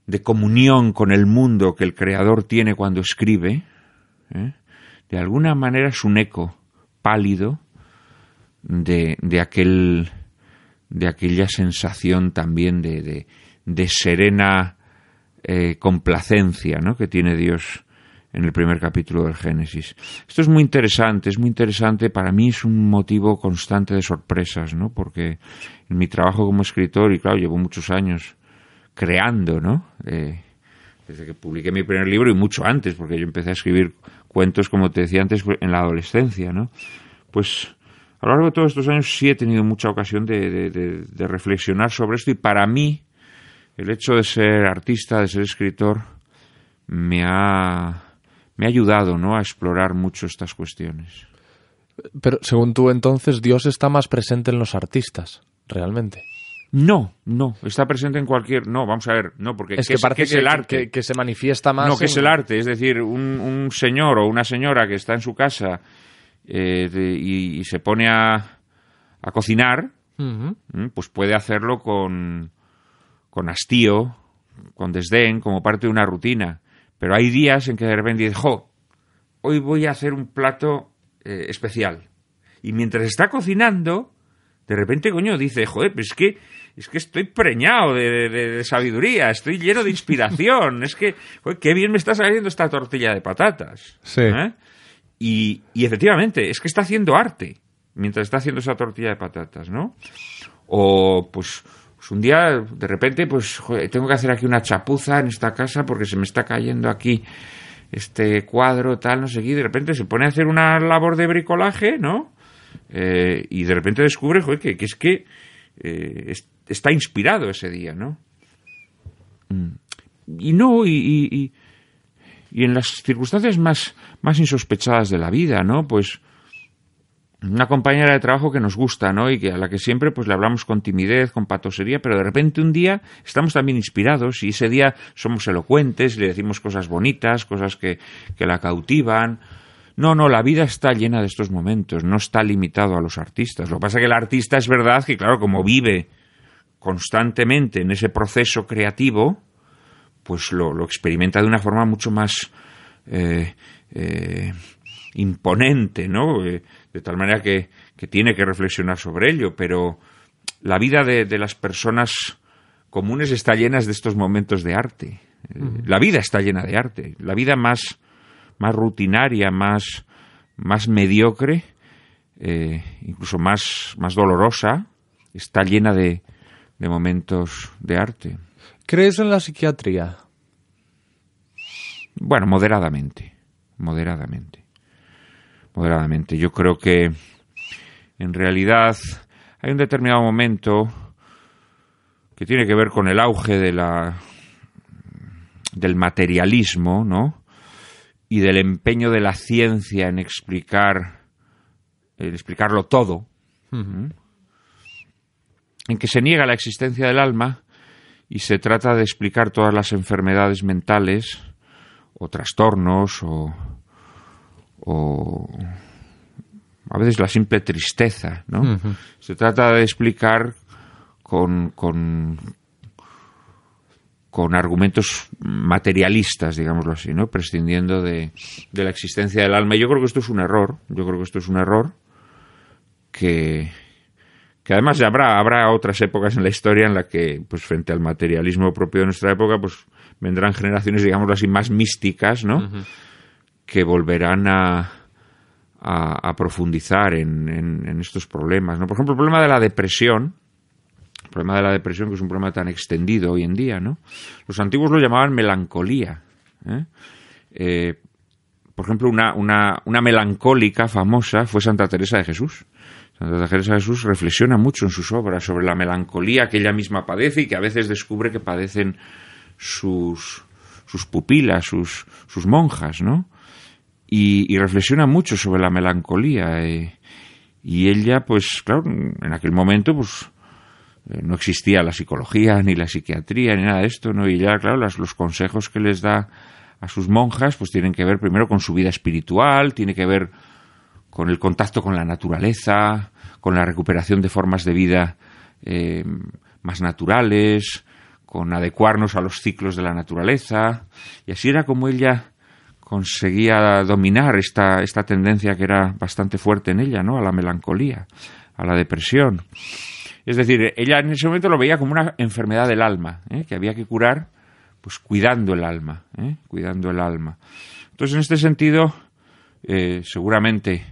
Speaker 3: de comunión con el mundo que el Creador tiene cuando escribe, ¿eh? de alguna manera es un eco pálido de, aquel de aquella sensación también de, serena eh, complacencia ¿no? que tiene Dios en el primer capítulo del Génesis. Esto es muy interesante, es muy interesante, para mí es un motivo constante de sorpresas, ¿no? porque en mi trabajo como escritor, y claro, llevo muchos años creando, ¿no? Eh, desde que publiqué mi primer libro y mucho antes, porque yo empecé a escribir cuentos, como te decía antes, en la adolescencia, ¿no? Pues a lo largo de todos estos años sí he tenido mucha ocasión de, reflexionar sobre esto y para mí el hecho de ser artista, de ser escritor, me ha, me ayudado ¿no? a explorar mucho estas cuestiones. Pero
Speaker 2: según tú entonces, Dios está más presente en los artistas, realmente. No, no,
Speaker 3: está presente en cualquier. No, vamos a ver, no, porque es que, parece el arte. Que, se manifiesta más. No, que es el arte, es decir, un, señor o una señora que está en su casa eh, y, se pone a, a cocinar, pues puede hacerlo con, con hastío, con desdén, como parte de una rutina. Pero hay días en que de repente dice hoy voy a hacer un plato eh, especial. Y mientras está cocinando, de repente, coño, dice, joder, es que, es que estoy preñado de, sabiduría, estoy lleno de inspiración, es que, qué bien me está saliendo esta tortilla de patatas. Sí. ¿Eh? Y, efectivamente, es que está haciendo arte mientras está haciendo esa tortilla de patatas, ¿no? O pues, pues un día, de repente, pues tengo que hacer aquí una chapuza en esta casa porque se me está cayendo aquí este cuadro, tal, no sé qué, y de repente se pone a hacer una labor de bricolaje, ¿no? Eh, y de repente descubre, joder, que, es que eh, está inspirado ese día, ¿no? Mm. Y no, y, y en las circunstancias más, más insospechadas de la vida, ¿no? Pues una compañera de trabajo que nos gusta, ¿no? Y que a la que siempre pues le hablamos con timidez, con patosería, pero de repente un día estamos también inspirados y ese día somos elocuentes, le decimos cosas bonitas, cosas que, que la cautivan. No, no, la vida está llena de estos momentos, no está limitado a los artistas. Lo que pasa es que el artista es verdad que, claro, como vive constantemente en ese proceso creativo, pues lo, experimenta de una forma mucho más eh, eh, imponente, ¿no? Eh, de tal manera que, tiene que reflexionar sobre ello, pero la vida de, las personas comunes está llena de estos momentos de arte. La vida está llena de arte. La vida más, más rutinaria, más, más mediocre, incluso más, más dolorosa, está llena de, de momentos de arte. ¿Crees en la psiquiatría? Bueno, moderadamente, moderadamente, moderadamente. Yo creo que en realidad hay un determinado momento que tiene que ver con el auge de la, del materialismo, ¿no? Y del empeño de la ciencia en explicar, en explicarlo todo, en que se niega la existencia del alma y se trata de explicar todas las enfermedades mentales o trastornos o, a veces la simple tristeza, ¿no? Se trata de explicar con, con, con argumentos materialistas, digámoslo así, ¿no? prescindiendo de, de, la existencia del alma. yo creo que esto es un error, yo creo que esto es un error que, que además habrá, habrá otras épocas en la historia en la que, pues frente al materialismo propio de nuestra época, pues vendrán generaciones, digamos así, más místicas, ¿no? Que volverán a, profundizar en, estos problemas, ¿no? Por ejemplo, el problema de la depresión, problema de la depresión que es un problema tan extendido hoy en día, ¿no? Los antiguos lo llamaban melancolía, ¿eh? Eh, por ejemplo, una, una melancólica famosa fue Santa Teresa de Jesús. Santa Jesús reflexiona mucho en sus obras sobre la melancolía que ella misma padece y que a veces descubre que padecen sus, sus pupilas, sus, sus monjas, ¿no? Y, reflexiona mucho sobre la melancolía. Eh, y ella, pues, claro, en aquel momento, pues, eh, no existía la psicología, ni la psiquiatría, ni nada de esto, ¿no? Y ya, claro, los consejos que les da a sus monjas, pues tienen que ver primero con su vida espiritual, tiene que ver con el contacto con la naturaleza, con la recuperación de formas de vida eh, más naturales, con adecuarnos a los ciclos de la naturaleza. Y así era como ella conseguía dominar esta, esta tendencia que era bastante fuerte en ella, ¿no? A la melancolía, a la depresión. Es decir, ella en ese momento lo veía como una enfermedad del alma, ¿eh? que había que curar, pues cuidando el alma, ¿eh? cuidando el alma. Entonces, en este sentido, seguramente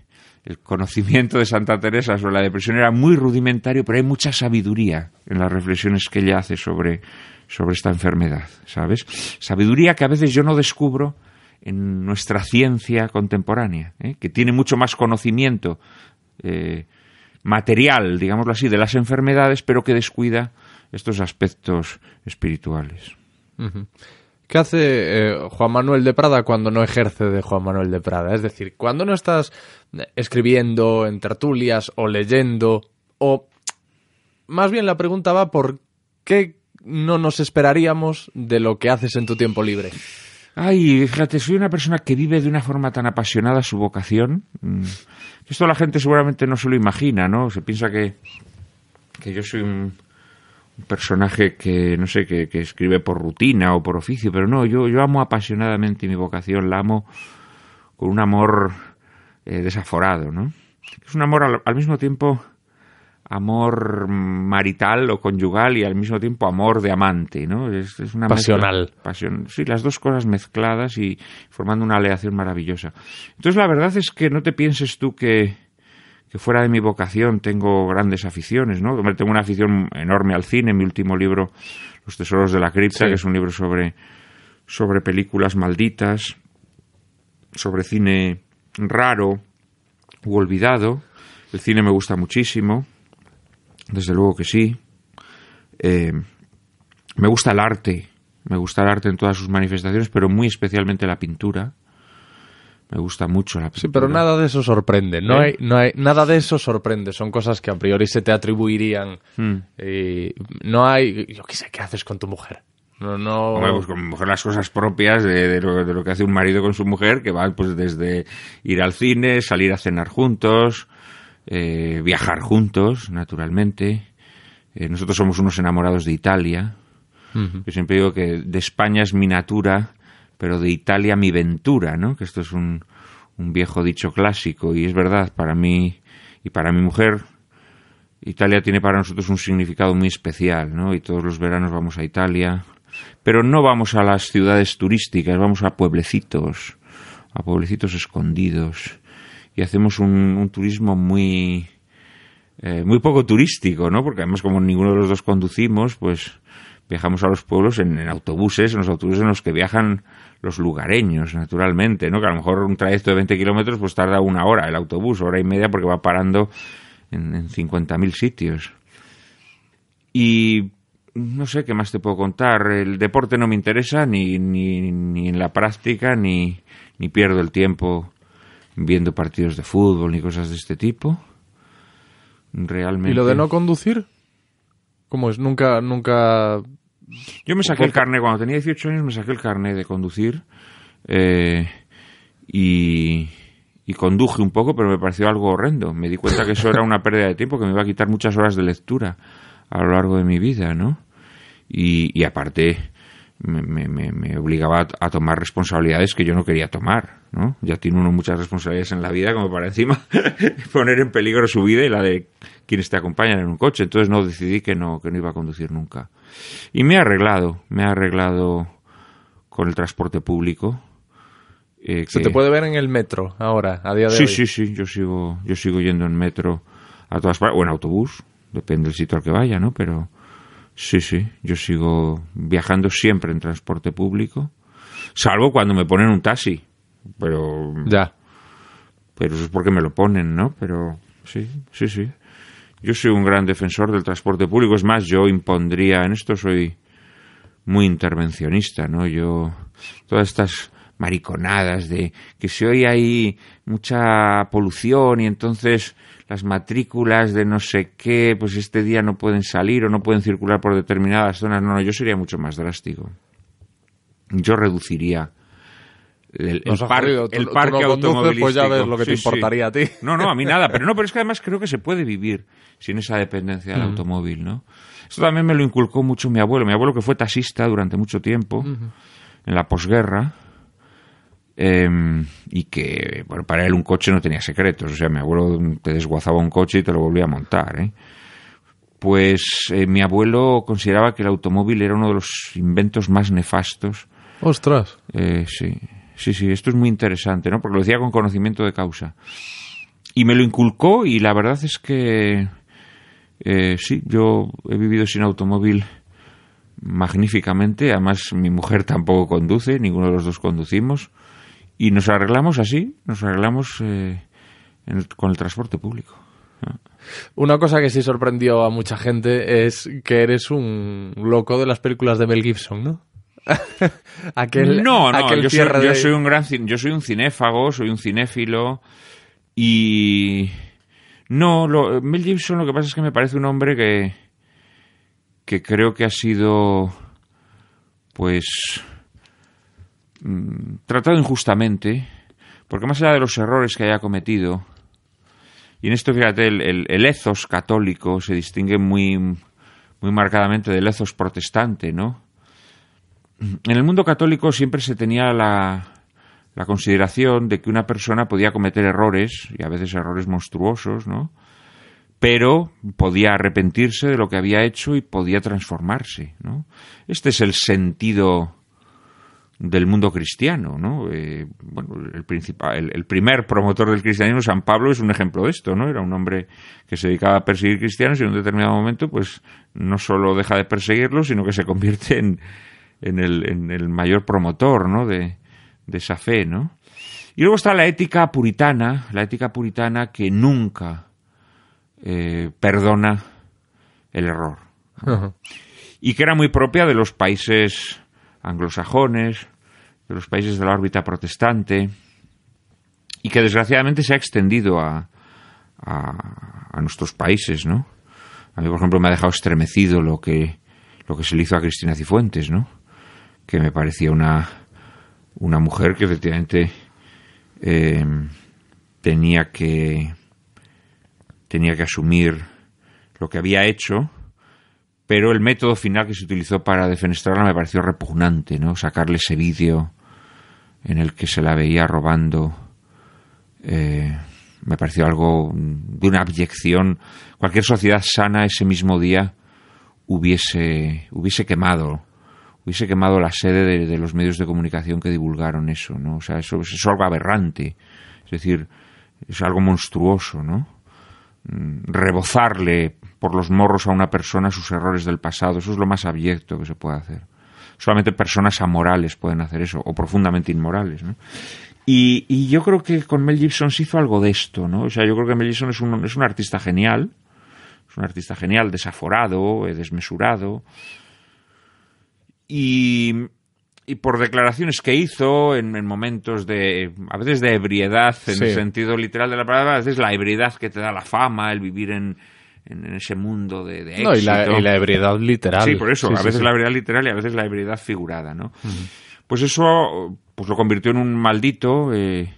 Speaker 3: el conocimiento de Santa Teresa sobre la depresión era muy rudimentario, pero hay mucha sabiduría en las reflexiones que ella hace sobre, sobre esta enfermedad, ¿sabes? Sabiduría que a veces yo no descubro en nuestra ciencia contemporánea, ¿eh? que tiene mucho más conocimiento eh, material, digámoslo así, de las enfermedades, pero que descuida estos aspectos espirituales. ¿Qué hace eh, Juan Manuel de Prada
Speaker 2: cuando no ejerce de Juan Manuel de Prada? Es decir, cuando no estás eh, escribiendo en tertulias o leyendo o... Más bien la pregunta va por qué no nos esperaríamos de lo que haces en tu tiempo libre.
Speaker 3: Ay, fíjate, soy una persona que vive de una forma tan apasionada su vocación. Mm, esto la gente seguramente no se lo imagina, ¿no? Se piensa que, que yo soy un personaje que, no sé, que, que, escribe por rutina o por oficio, pero no, yo, yo amo apasionadamente mi vocación, la amo con un amor eh, desaforado, ¿no? Es un amor al, mismo tiempo amor marital o conyugal y al mismo tiempo amor de amante, ¿no? Es, una pasional. pasión, sí, las dos cosas mezcladas y formando una aleación maravillosa. Entonces la verdad es que no te pienses tú que que fuera de mi vocación tengo grandes aficiones, ¿no? Tengo una afición enorme al cine, mi último libro, Los tesoros de la cripta, que es un libro sobre, sobre películas malditas, sobre cine raro u olvidado. El cine me gusta muchísimo, desde luego que sí. Eh, me gusta el arte, me gusta el arte en todas sus manifestaciones, pero muy especialmente la pintura. Me gusta mucho la Sí, pero nada de eso sorprende. No, ¿Eh? hay,
Speaker 2: no hay, nada de eso sorprende. Son cosas que a priori se te atribuirían. Hmm. no hay, yo qué sé, ¿qué haces con tu mujer?
Speaker 3: No, no. pues con mujer las cosas propias de, lo, que hace un marido con su mujer, que va pues desde ir al cine, salir a cenar juntos, eh, viajar juntos, naturalmente. Eh, nosotros somos unos enamorados de Italia. Yo siempre digo que de España es mi natura pero de Italia mi ventura, ¿no? Que esto es un, viejo dicho clásico y es verdad, para mí y para mi mujer Italia tiene para nosotros un significado muy especial, ¿no? Y todos los veranos vamos a Italia, pero no vamos a las ciudades turísticas, vamos a pueblecitos, a pueblecitos escondidos y hacemos un, turismo muy eh, muy poco turístico, ¿no? Porque además como ninguno de los dos conducimos, pues viajamos a los pueblos en, autobuses, en los autobuses en los que viajan los lugareños, naturalmente, ¿no? Que a lo mejor un trayecto de 20 kilómetros pues tarda una hora el autobús, hora y media, porque va parando en, en 50.000 sitios. Y no sé qué más te puedo contar. El deporte no me interesa ni, ni, ni en la práctica, ni, ni pierdo el tiempo viendo partidos de fútbol ni cosas de este tipo. Realmente. ¿Y lo de no conducir? ¿Cómo es? Nunca, nunca... Yo me saqué el carnet, cuando tenía 18 años me saqué el carnet de conducir eh, y, conduje un poco, pero me pareció algo horrendo. Me di cuenta que eso era una pérdida de tiempo, que me iba a quitar muchas horas de lectura a lo largo de mi vida, ¿no? Y, y, aparte me, obligaba a tomar responsabilidades que yo no quería tomar, ¿no? Ya tiene uno muchas responsabilidades en la vida como para encima poner en peligro su vida y la de quienes te acompañan en un coche. Entonces no decidí que no, que no iba a conducir nunca. Y me he arreglado, me he arreglado con el transporte público. Eh, Se te
Speaker 2: puede ver en el metro ahora, a día de sí, hoy. Sí,
Speaker 3: sí, sí, yo sigo, yo sigo yendo en metro a todas partes, o en autobús, depende del sitio al que vaya, ¿no? Pero Sí, sí, yo sigo viajando siempre en transporte público, salvo cuando me ponen un taxi, pero... Ya. Pero eso es porque me lo ponen, ¿no? Pero sí, sí, sí. Yo soy un gran defensor del transporte público, es más, yo impondría en esto, soy muy intervencionista, ¿no? Yo, todas estas mariconadas de que si hoy hay mucha polución y entonces las matrículas de no sé qué, pues este día no pueden salir o no pueden circular por determinadas zonas. No, no, yo sería mucho más drástico. Yo reduciría el, parque automovilístico. Pues ya ves lo que te importaría a ti. No, no, a mí nada. Pero no, pero es que además creo que se puede vivir sin esa dependencia del automóvil, ¿no? Esto también me lo inculcó mucho mi abuelo. Mi abuelo que fue taxista durante mucho tiempo, en la posguerra, Em, y que bueno, para él un coche no tenía secretos. O sea, mi abuelo te desguazaba un coche y te lo volvía a montar. ¿eh? Pues eh, mi abuelo consideraba que el automóvil era uno de los inventos más nefastos. ¡Ostras! Eh, sí, sí, sí, esto es muy interesante, ¿no? Porque lo decía con conocimiento de causa. Y me lo inculcó y la verdad es que eh, sí, yo he vivido sin automóvil magníficamente. Además, mi mujer tampoco conduce, ninguno de los dos conducimos y nos arreglamos así, nos arreglamos eh, con el transporte público. Ah.
Speaker 2: Una cosa que sí sorprendió a mucha gente es que eres un loco de las películas de Mel Gibson, ¿no?
Speaker 3: aquel, no, no, yo, soy, un gran yo soy un cinéfago, soy un cinéfilo y no, lo, Mel Gibson lo que pasa es que me parece un hombre que que creo que ha sido pues Mm, tratado injustamente, porque más allá de los errores que haya cometido, y en esto fíjate, el, el, ethos católico se distingue muy, muy marcadamente del ethos protestante, ¿no? En el mundo católico siempre se tenía la, la consideración de que una persona podía cometer errores, y a veces errores monstruosos, ¿no? pero podía arrepentirse de lo que había hecho y podía transformarse. ¿no? Este es el sentido del mundo cristiano, ¿no? Eh, bueno, el, el, primer promotor del cristianismo, San Pablo, es un ejemplo de esto, ¿no? Era un hombre que se dedicaba a perseguir cristianos y en un determinado momento, pues, no solo deja de perseguirlos, sino que se convierte en, el, mayor promotor, ¿no? De, esa fe, ¿no? Y luego está la ética puritana, la ética puritana que nunca eh, perdona el error. Y que era muy propia de los países anglosajones, de los países de la órbita protestante, y que desgraciadamente se ha extendido a, a, nuestros países, ¿no? A mí, por ejemplo, me ha dejado estremecido lo que, lo que se le hizo a Cristina Cifuentes, ¿no? Que me parecía una, una mujer que efectivamente em, tenía que tenía que asumir lo que había hecho pero el método final que se utilizó para defenestrarla me pareció repugnante, ¿no? Sacarle ese vídeo en el que se la veía robando. Eh, me pareció algo de una abyección. Cualquier sociedad sana ese mismo día hubiese, hubiese quemado, hubiese quemado la sede de, los medios de comunicación que divulgaron eso, ¿no? O sea, eso es algo aberrante, es decir, es algo monstruoso, ¿no? Mm, rebozarle por los morros a una persona sus errores del pasado. Eso es lo más abyecto que se puede hacer. Solamente personas amorales pueden hacer eso, o profundamente inmorales. Y, yo creo que con Mel Gibson se hizo algo de esto. ¿no? O sea, yo creo que Mel Gibson es un, artista genial, es un artista genial, desaforado, eh, desmesurado. Y, por declaraciones que hizo en, momentos de, a veces de ebriedad en el sentido literal de la palabra, a veces la ebriedad que te da la fama, el vivir en, en, ese mundo de, éxito. No, y, la, ebriedad literal. Sí, por eso, a veces la ebriedad literal y a veces la ebriedad figurada, ¿no? Pues eso pues lo convirtió en un maldito eh,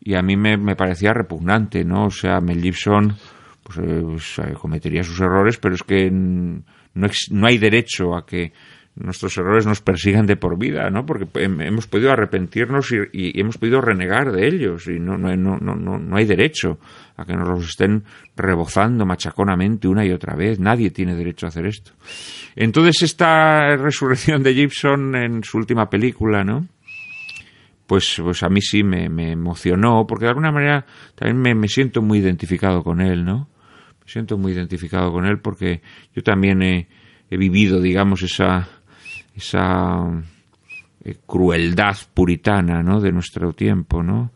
Speaker 3: y a mí me, parecía repugnante, ¿no? O sea, Mel Gibson pues, eh, cometería sus errores, pero es que no, no hay derecho a que nuestros errores nos persigan de por vida, ¿no? Porque hemos podido arrepentirnos y, hemos podido renegar de ellos y no, no, hay derecho a que nos los estén rebozando machaconamente una y otra vez. Nadie tiene derecho a hacer esto. Entonces esta resurrección de Gibson en su última película, ¿no? Pues, pues a mí sí me, emocionó, porque de alguna manera también me, siento muy identificado con él, ¿no? Me siento muy identificado con él porque yo también he vivido, digamos, esa, esa eh, crueldad puritana ¿no? de nuestro tiempo, ¿no?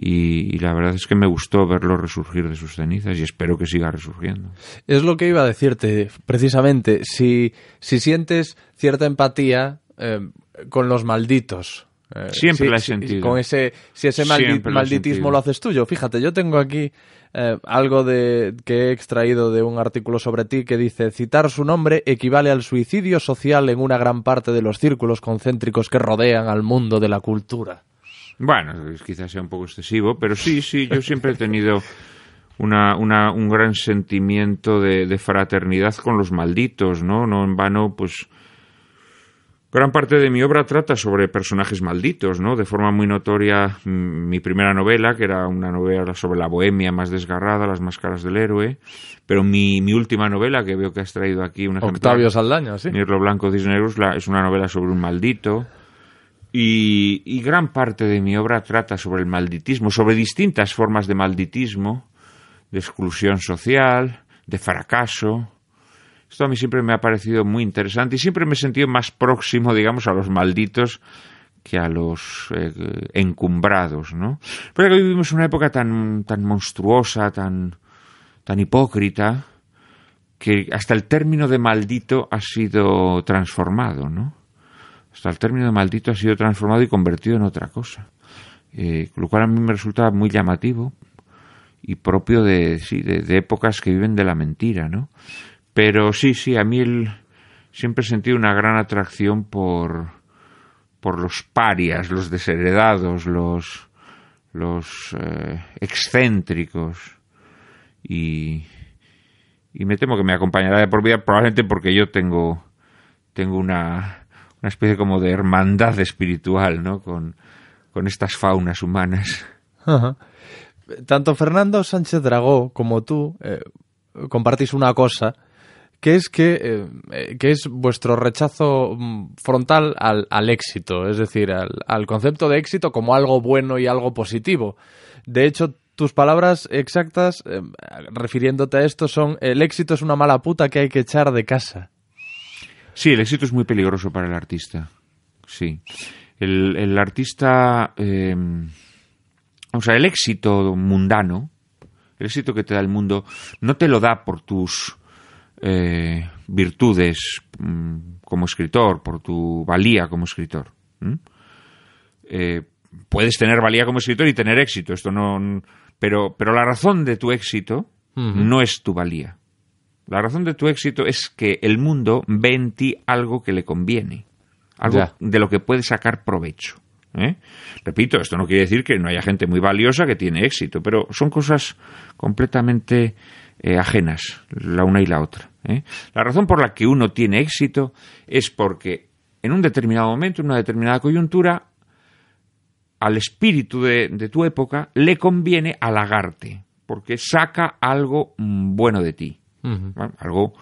Speaker 3: Y, la verdad es que me gustó verlo resurgir de sus cenizas y espero que siga resurgiendo.
Speaker 2: Es lo que iba a decirte, precisamente, si, si sientes cierta empatía eh, con los malditos. Eh, Siempre la he sentido. Si, con ese, si ese malditismo lo haces tuyo. Fíjate, yo tengo aquí eh, algo de, que he extraído de un artículo sobre ti que dice, citar su nombre equivale al suicidio social en una gran parte de los círculos concéntricos que rodean al mundo de la cultura.
Speaker 3: Bueno, quizás sea un poco excesivo, pero sí, sí, yo siempre he tenido una, una, un gran sentimiento de, de, fraternidad con los malditos, ¿no? No en vano, pues Gran parte de mi obra trata sobre personajes malditos, ¿no? De forma muy notoria mm, mi primera novela, que era una novela sobre la bohemia más desgarrada, las máscaras del héroe, pero mi, última novela, que veo que has traído aquí una... Octavio Saldaña, sí. Mirlo Blanco Disney, es una novela sobre un maldito, y, y, gran parte de mi obra trata sobre el malditismo, sobre distintas formas de malditismo, de exclusión social, de fracaso, esto a mí siempre me ha parecido muy interesante y siempre me he sentido más próximo, digamos, a los malditos que a los eh, encumbrados, ¿no? Pero vivimos una época tan, tan monstruosa, tan, tan hipócrita, que hasta el término de maldito ha sido transformado, ¿no? Hasta el término de maldito ha sido transformado y convertido en otra cosa. Eh, lo cual a mí me resulta muy llamativo y propio de, sí, de épocas que viven de la mentira, ¿no? Pero sí, sí, a mí siempre he sentido una gran atracción por, los parias, los desheredados, los, los eh, excéntricos. Y, me temo que me acompañará de por vida, probablemente porque yo tengo, tengo una, especie como de hermandad espiritual ¿no? con, estas faunas humanas.
Speaker 2: Tanto Fernando Sánchez Dragó como tú eh, compartís una cosa ¿Qué es eh, eh, que, es vuestro rechazo mm, frontal al, éxito, es decir, al, concepto de éxito como algo bueno y algo positivo. De hecho, tus palabras exactas eh, refiriéndote a esto son el éxito es una mala puta que hay que echar de casa.
Speaker 3: Sí, el éxito es muy peligroso para el artista. Sí. El, artista... Em, o sea, el éxito mundano, el éxito que te da el mundo, no te lo da por tus eh, virtudes mm, como escritor, por tu valía como escritor. Eh, puedes tener valía como escritor y tener éxito, esto no, pero, pero la razón de tu éxito no es tu valía. La razón de tu éxito es que el mundo ve en ti algo que le conviene, algo de lo que puede sacar provecho. ¿eh? Repito, esto no quiere decir que no haya gente muy valiosa que tiene éxito, pero son cosas completamente eh, ajenas, la una y la otra. ¿eh? La razón por la que uno tiene éxito es porque en un determinado momento, en una determinada coyuntura, al espíritu de, tu época le conviene halagarte, porque saca algo bueno de ti, algo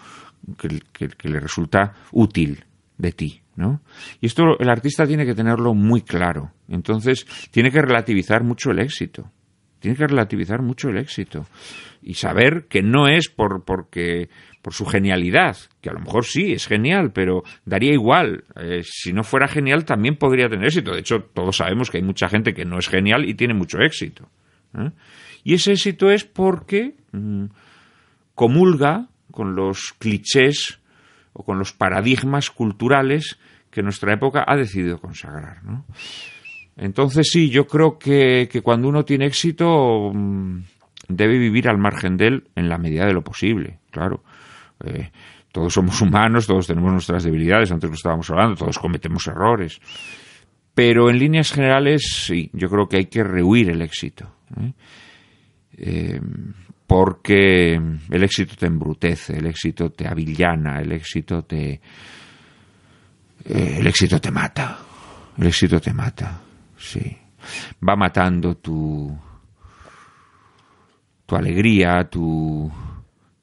Speaker 3: que, le resulta útil de ti. ¿No? Y esto el artista tiene que tenerlo muy claro. Entonces, tiene que relativizar mucho el éxito. Tiene que relativizar mucho el éxito y saber que no es por porque por su genialidad, que a lo mejor sí es genial, pero daría igual. Eh, si no fuera genial también podría tener éxito. De hecho, todos sabemos que hay mucha gente que no es genial y tiene mucho éxito. ¿eh? Y ese éxito es porque mm, comulga con los clichés o con los paradigmas culturales que nuestra época ha decidido consagrar. ¿no? Entonces sí, yo creo que, cuando uno tiene éxito mm, debe vivir al margen de él en la medida de lo posible, claro. Eh, todos somos humanos, todos tenemos nuestras debilidades, antes lo estábamos hablando, todos cometemos errores. Pero en líneas generales, sí, yo creo que hay que rehuir el éxito. ¿eh? Eh, porque el éxito te embrutece, el éxito te avillana, el éxito te. el éxito te mata. El éxito te mata sí. Va matando tu, tu alegría, tu,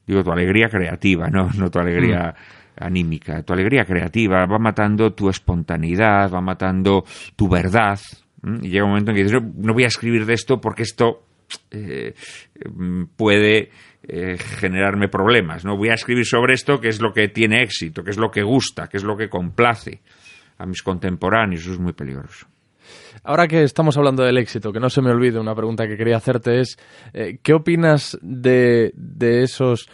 Speaker 3: digo, tu alegría creativa, no, no tu alegría mm. anímica, tu alegría creativa, va matando tu espontaneidad, va matando tu verdad. Y llega un momento en que dices, no, voy a escribir de esto porque esto eh, mm, puede eh, generarme problemas. No voy a escribir sobre esto, que es lo que tiene éxito, que es lo que gusta, que es lo que complace a mis contemporáneos. Eso es muy peligroso.
Speaker 2: Ahora que estamos hablando del éxito, que no se me olvide, una pregunta que quería hacerte es, eh, ¿qué opinas de, esos,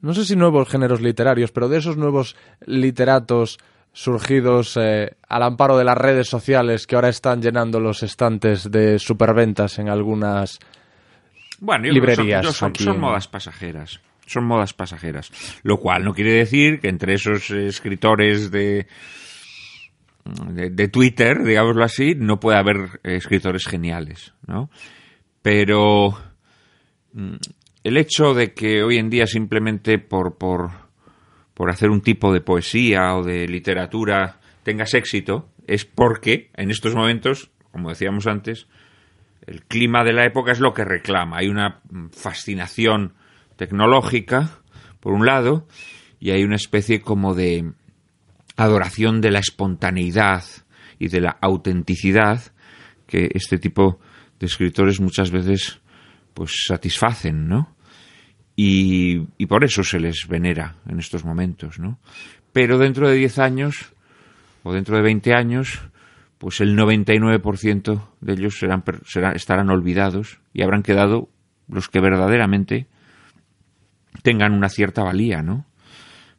Speaker 2: no sé si nuevos géneros literarios, pero de esos nuevos literatos surgidos eh, al amparo de las redes sociales que ahora están llenando los estantes de
Speaker 3: superventas en algunas bueno, librerías. Son, son modas pasajeras son modas pasajeras. Lo cual no quiere decir que entre esos escritores de de, Twitter, digámoslo así, no puede haber escritores geniales, ¿no? Pero mm, el hecho de que hoy en día simplemente por, por hacer un tipo de poesía o de literatura tengas éxito es porque en estos momentos, como decíamos antes, el clima de la época es lo que reclama. Hay una fascinación tecnológica, por un lado, y hay una especie como de adoración de la espontaneidad y de la autenticidad que este tipo de escritores muchas veces pues satisfacen, ¿no? Y, por eso se les venera en estos momentos, ¿no? Pero dentro de 10 años o dentro de 20 años, pues el 99% de ellos serán, estarán olvidados y habrán quedado los que verdaderamente tengan una cierta valía, ¿no?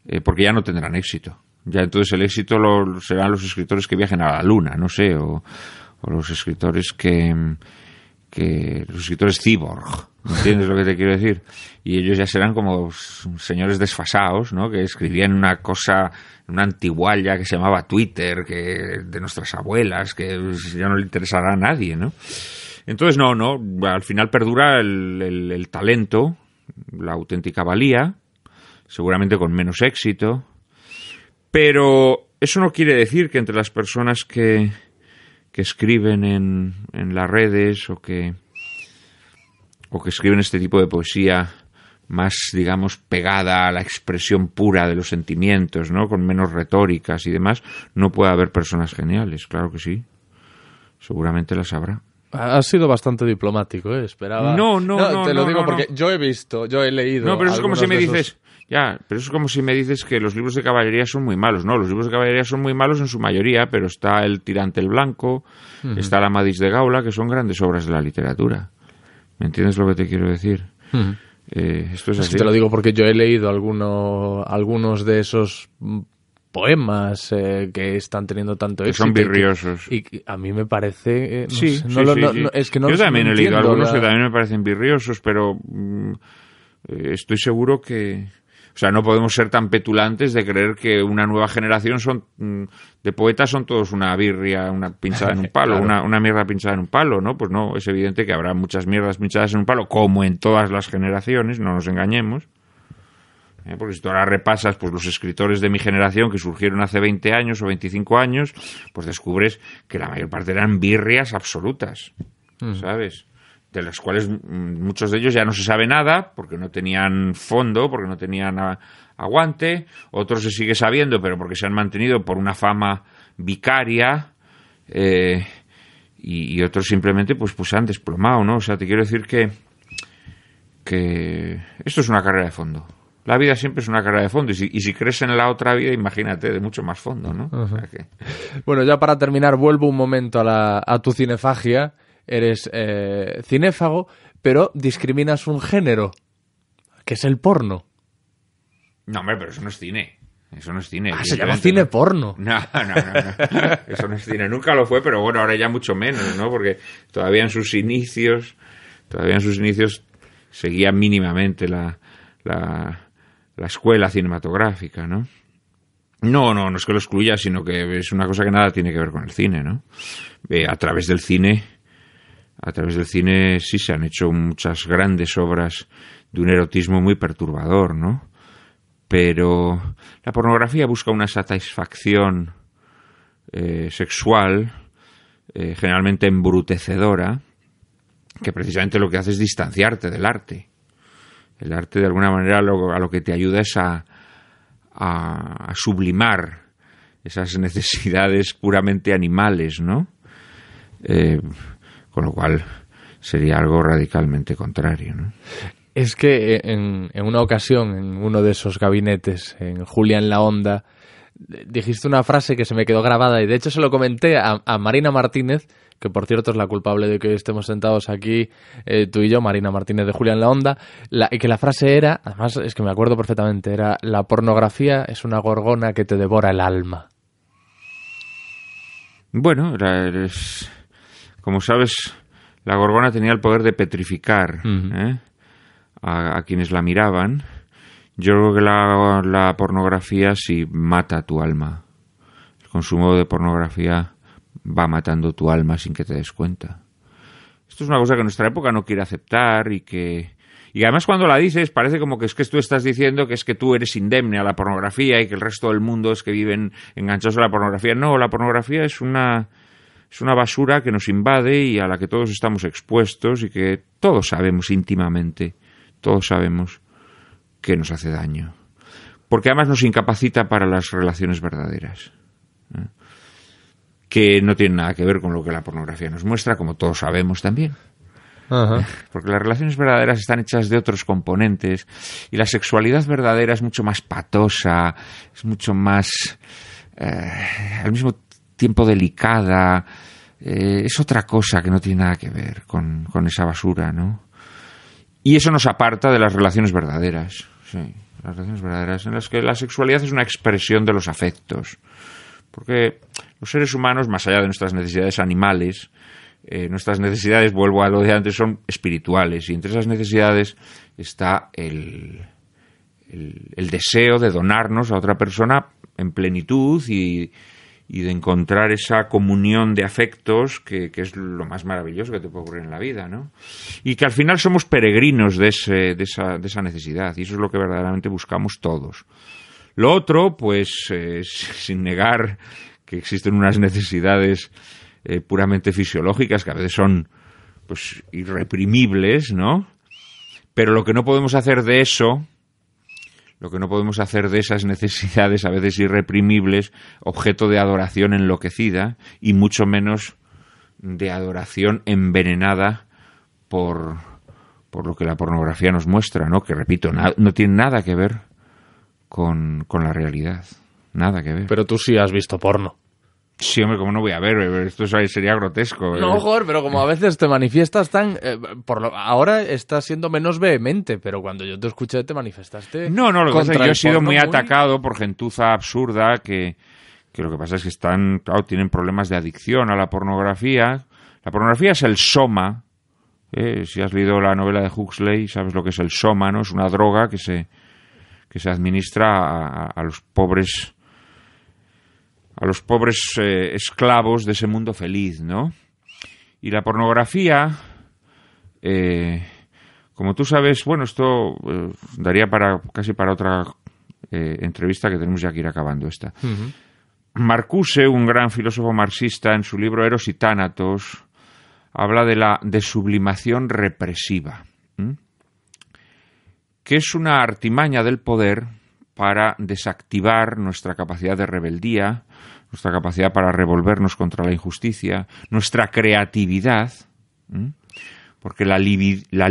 Speaker 3: Eh, porque ya no tendrán éxito. Ya entonces el éxito serán los escritores que viajen a la luna, no sé, o, los escritores que, que los escritores cyborg, ¿entiendes lo que te quiero decir? Y ellos ya serán como señores desfasados, ¿no? Que escribían una cosa, una antigualla que se llamaba Twitter, que de nuestras abuelas, que ya no le interesará a nadie, ¿no? Entonces, no, no, al final perdura el, el talento, la auténtica valía, seguramente con menos éxito, pero eso no quiere decir que entre las personas que, escriben en, las redes o que, o que escriben este tipo de poesía más, digamos, pegada a la expresión pura de los sentimientos, ¿no? Con menos retóricas y demás, no puede haber personas geniales, claro que sí. Seguramente las habrá.
Speaker 2: Has sido bastante diplomático, ¿eh?
Speaker 3: Esperaba. No, no, no. te lo digo porque
Speaker 2: yo he visto, yo he leído. No, pero es como si
Speaker 3: me dices, ya, pero es como si me dices que los libros de caballería son muy malos. No, los libros de caballería son muy malos en su mayoría, pero está El Tirante el Blanco, está La Madis de Gaula, que son grandes obras de la literatura. ¿Me entiendes lo que te quiero decir? Eh, esto es, así. te lo digo porque
Speaker 2: yo he leído algunos de esos poemas eh, que
Speaker 3: están teniendo tanto éxito. Que son virriosos.
Speaker 2: Y, a mí me parece... Eh, sí, no sí, Yo
Speaker 3: también he leído algunos que también me parecen virriosos, pero mm, estoy seguro que o sea, no podemos ser tan petulantes de creer que una nueva generación son mm, de poetas son todos una birria, una pinchada en un palo, una, mierda pinchada en un palo, ¿no? Pues no, es evidente que habrá muchas mierdas pinchadas en un palo, como en todas las generaciones, no nos engañemos. ¿eh? Porque si tú ahora repasas pues, los escritores de mi generación que surgieron hace 20 años o 25 años, pues descubres que la mayor parte eran birrias absolutas, mm. ¿sabes? de las cuales mm, muchos de ellos ya no se sabe nada porque no tenían fondo, porque no tenían aguante, otros se sigue sabiendo, pero porque se han mantenido por una fama vicaria eh, y, otros simplemente pues, pues se han desplomado, ¿no? O sea, te quiero decir que, que esto es una carrera de fondo. La vida siempre es una carrera de fondo y si, y crees en la otra vida, imagínate, de mucho más fondo, ¿no?
Speaker 2: Bueno, ya para terminar, vuelvo un momento a, la, a tu cinefagia eres eh, cinéfago, pero discriminas un género, que es el porno.
Speaker 3: No, hombre, pero eso no es cine. Eso no es cine. Ah, se llama cine porno. No, no, no, Eso no es cine. Nunca lo fue, pero bueno, ahora ya mucho menos, ¿no? Porque todavía en sus inicios, todavía en sus inicios seguía mínimamente la, la, escuela cinematográfica, ¿no? No, no, no es que lo excluya, sino que es una cosa que nada tiene que ver con el cine, ¿no? Eh, a través del cine a través del cine sí se han hecho muchas grandes obras de un erotismo muy perturbador, ¿no? Pero la pornografía busca una satisfacción eh, sexual eh, generalmente embrutecedora, que precisamente lo que hace es distanciarte del arte. El arte de alguna manera a lo que te ayuda es a, sublimar esas necesidades puramente animales, ¿no? Eh, con lo cual sería algo radicalmente contrario. ¿no? Es que eh, en, una ocasión,
Speaker 2: en uno de esos gabinetes, en Julia en la Onda, dijiste una frase que se me quedó grabada y de hecho se lo comenté a, Marina Martínez, que por cierto es la culpable de que estemos sentados aquí eh, tú y yo, Marina Martínez de Julia en la Onda, y que la frase era, además es que me acuerdo perfectamente, era la pornografía es una gorgona que te devora el alma.
Speaker 3: Bueno, eres como sabes, la gorgona tenía el poder de petrificar ¿eh? a, quienes la miraban. Yo creo que la, la pornografía sí mata tu alma. El consumo de pornografía va matando tu alma sin que te des cuenta. Esto es una cosa que nuestra época no quiere aceptar y que... Y además cuando la dices parece como que es que tú estás diciendo que es que tú eres indemne a la pornografía y que el resto del mundo es que viven enganchados a la pornografía. No, la pornografía es una es una basura que nos invade y a la que todos estamos expuestos y que todos sabemos íntimamente, todos sabemos que nos hace daño. Porque además nos incapacita para las relaciones verdaderas, ¿eh? que no tienen nada que ver con lo que la pornografía nos muestra, como todos sabemos también. Porque las relaciones verdaderas están hechas de otros componentes y la sexualidad verdadera es mucho más patosa, es mucho más... Eh, al mismo tiempo tiempo delicada, eh, es otra cosa que no tiene nada que ver con, esa basura, ¿no? Y eso nos aparta de las relaciones verdaderas, sí, las relaciones verdaderas, en las que la sexualidad es una expresión de los afectos. Porque los seres humanos, más allá de nuestras necesidades animales, eh, nuestras necesidades, vuelvo a lo de antes, son espirituales. Y entre esas necesidades está el, el deseo de donarnos a otra persona en plenitud y, y de encontrar esa comunión de afectos que, es lo más maravilloso que te puede ocurrir en la vida, ¿no? Y que al final somos peregrinos de, esa, de esa, necesidad y eso es lo que verdaderamente buscamos todos. Lo otro, pues, eh, sin negar que existen unas necesidades eh, puramente fisiológicas que a veces son, pues, irreprimibles, ¿no? Pero lo que no podemos hacer de eso lo que no podemos hacer de esas necesidades, a veces irreprimibles, objeto de adoración enloquecida y mucho menos de adoración envenenada por, por lo que la pornografía nos muestra, ¿no? Que repito, no, tiene nada que ver con, con la realidad. Nada que ver. Pero tú sí has visto porno. Sí, hombre, como no voy a ver, eh, esto sería grotesco. No, eh. joder, pero
Speaker 2: como a veces te manifiestas tan... Eh, por ahora estás siendo menos vehemente, pero cuando yo te escuché te manifestaste... No, no, lo que pasa es que yo he sido muy,
Speaker 3: atacado por gentuza absurda que, lo que pasa es que están, tienen problemas de adicción a la pornografía. La pornografía es el soma. si has leído la novela de Huxley, sabes lo que es el soma, ¿no? Es una droga que se, que se administra a los pobres a los pobres eh, esclavos de ese mundo feliz, ¿no? Y la pornografía, eh, como tú sabes, bueno, esto eh, daría para casi para otra entrevista que tenemos ya que ir acabando esta. Marcuse, un gran filósofo marxista, en su libro Eros y Tánatos, habla de la desublimación represiva, que es una artimaña del poder para desactivar nuestra capacidad de rebeldía, nuestra capacidad para revolvernos contra la injusticia, nuestra creatividad, porque la, libido, la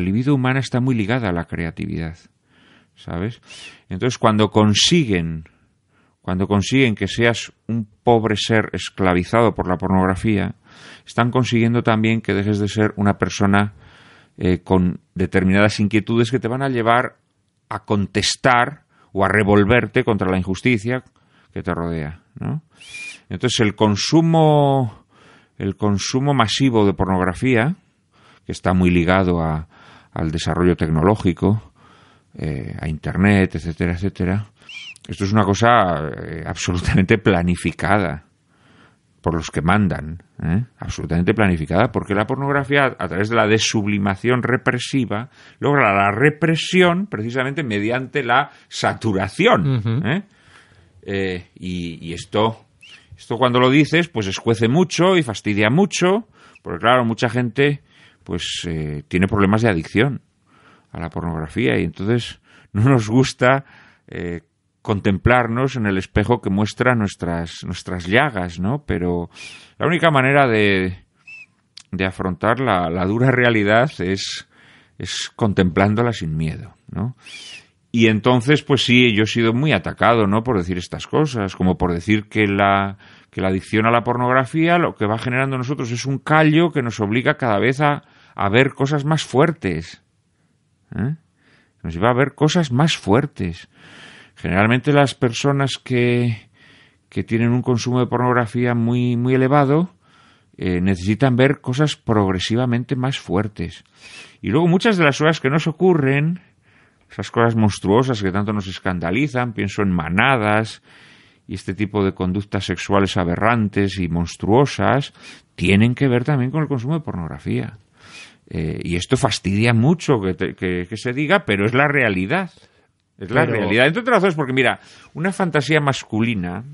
Speaker 3: libido humana está muy ligada a la creatividad, ¿sabes? Entonces, cuando consiguen, cuando consiguen que seas un pobre ser esclavizado por la pornografía, están consiguiendo también que dejes de ser una persona eh, con determinadas inquietudes que te van a llevar a contestar o a revolverte contra la injusticia que te rodea. ¿no? Entonces el consumo, el consumo masivo de pornografía, que está muy ligado a, al desarrollo tecnológico, eh, a Internet, etcétera, etcétera, esto es una cosa eh, absolutamente planificada por los que mandan, ¿eh? absolutamente planificada, porque la pornografía, a través de la desublimación represiva, logra la represión precisamente mediante la saturación. ¿eh? Eh, y, esto, esto cuando lo dices, pues escuece mucho y fastidia mucho, porque claro, mucha gente pues tiene problemas de adicción a la pornografía y entonces no nos gusta contemplarnos en el espejo que muestra nuestras, nuestras llagas, ¿no? Pero la única manera de, de afrontar la, dura realidad es, es contemplándola sin miedo, ¿no? Y entonces, pues sí, yo he sido muy atacado, ¿no? Por decir estas cosas, como por decir que la, que la adicción a la pornografía lo que va generando en nosotros es un callo que nos obliga cada vez a, a ver cosas más fuertes. ¿eh? Nos lleva a ver cosas más fuertes. Generalmente las personas que, tienen un consumo de pornografía muy, muy elevado eh, necesitan ver cosas progresivamente más fuertes. Y luego muchas de las cosas que nos ocurren, esas cosas monstruosas que tanto nos escandalizan, pienso en manadas y este tipo de conductas sexuales aberrantes y monstruosas, tienen que ver también con el consumo de pornografía. Eh, y esto fastidia mucho que, que se diga, pero es la realidad. Es la realidad. Entre otras razones, porque mira, una fantasía masculina,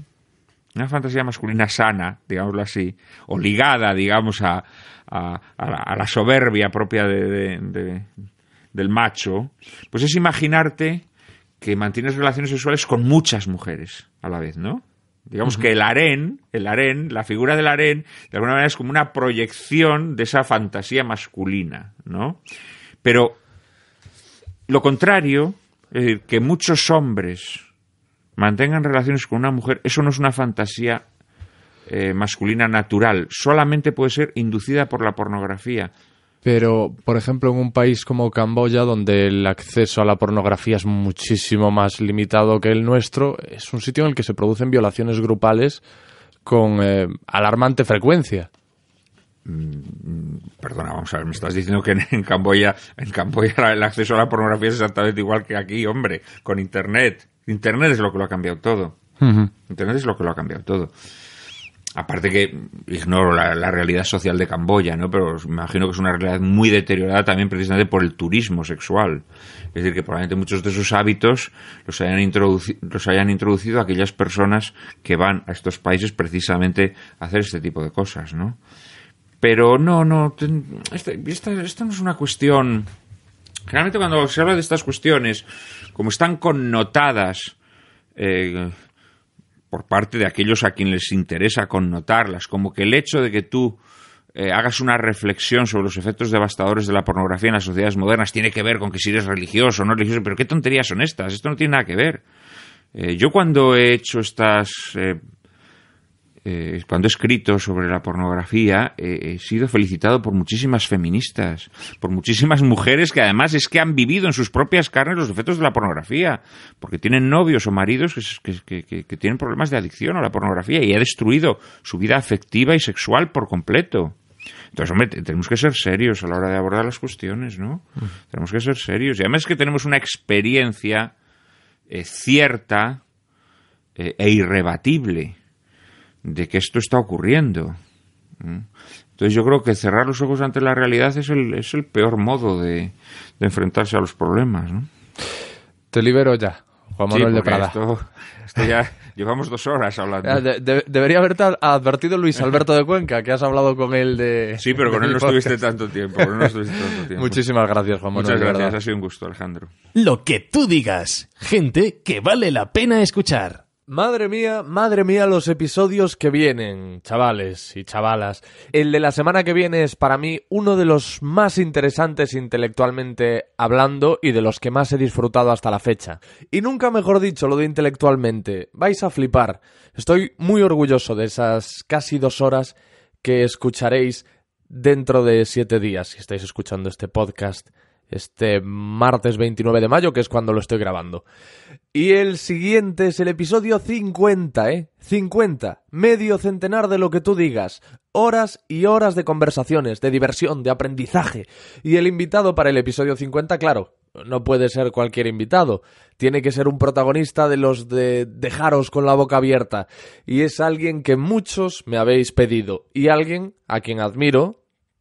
Speaker 3: una fantasía masculina sana, digámoslo así, o ligada, digamos, a, a, la, soberbia propia de, del macho, pues es imaginarte que mantienes relaciones sexuales con muchas mujeres a la vez, ¿no? Digamos que el harén, el harén, la figura del harén, de alguna manera es como una proyección de esa fantasía masculina, ¿no? Pero lo contrario es decir, que muchos hombres mantengan relaciones con una mujer, eso no es una fantasía eh, masculina natural, solamente puede ser inducida por la pornografía.
Speaker 2: Pero, por ejemplo, en un país como Camboya, donde el acceso a la pornografía es muchísimo más limitado que el nuestro, es un sitio en el que se producen violaciones grupales
Speaker 3: con eh, alarmante frecuencia. Mm, mm, perdona, vamos a ver, me estás diciendo que en, Camboya, en Camboya el acceso a la pornografía es exactamente igual que aquí, hombre, con Internet. Internet es lo que lo ha cambiado todo. Internet es lo que lo ha cambiado todo. Aparte que ignoro la, realidad social de Camboya, ¿no? Pero me imagino que es una realidad muy deteriorada también precisamente por el turismo sexual. Es decir, que probablemente muchos de sus hábitos los hayan, los hayan introducido aquellas personas que van a estos países precisamente a hacer este tipo de cosas, ¿no? Pero no, no, este, esta, no es una cuestión... Generalmente cuando se habla de estas cuestiones, como están connotadas eh, por parte de aquellos a quienes les interesa connotarlas, como que el hecho de que tú eh, hagas una reflexión sobre los efectos devastadores de la pornografía en las sociedades modernas tiene que ver con que si eres religioso o no religioso, pero qué tonterías son estas, esto no tiene nada que ver. Eh, yo cuando he hecho estas eh, cuando he escrito sobre la pornografía, eh, he sido felicitado por muchísimas feministas, por muchísimas mujeres que además es que han vivido en sus propias carnes los efectos de la pornografía, porque tienen novios o maridos que, tienen problemas de adicción a la pornografía y ha destruido su vida afectiva y sexual por completo. Entonces, hombre, tenemos que ser serios a la hora de abordar las cuestiones, ¿no? Tenemos que ser serios. Y además es que tenemos una experiencia eh, cierta e irrebatible de que esto está ocurriendo. Entonces yo creo que cerrar los ojos ante la realidad es el, peor modo de, enfrentarse a los problemas. Te libero ya, Juan Manuel de Prada. ya llevamos dos horas hablando.
Speaker 2: debería haberte advertido Luis Alberto de Cuenca, que has hablado con él de... Sí, pero con él no estuviste tanto tiempo. No estuviste tanto tiempo. Muchísimas gracias, Juan Manuel. Muchas gracias,
Speaker 3: ha sido un gusto, Alejandro.
Speaker 2: Lo que tú digas, gente que vale la pena escuchar. Madre mía, madre mía, los episodios que vienen, chavales y chavalas. El de la semana que viene es para mí uno de los más interesantes intelectualmente hablando y de los que más he disfrutado hasta la fecha. Y nunca mejor dicho lo de intelectualmente, vais a flipar. Estoy muy orgulloso de esas casi dos horas que escucharéis dentro de siete días si estáis escuchando este podcast este martes 29 de mayo, que es cuando lo estoy grabando. Y el siguiente es el episodio 50, ¿eh? 50. Medio centenar de lo que tú digas. Horas y horas de conversaciones, de diversión, de aprendizaje. Y el invitado para el episodio 50, claro, no puede ser cualquier invitado. Tiene que ser un protagonista de los de dejaros con la boca abierta. Y es alguien que muchos me habéis pedido. Y alguien a quien admiro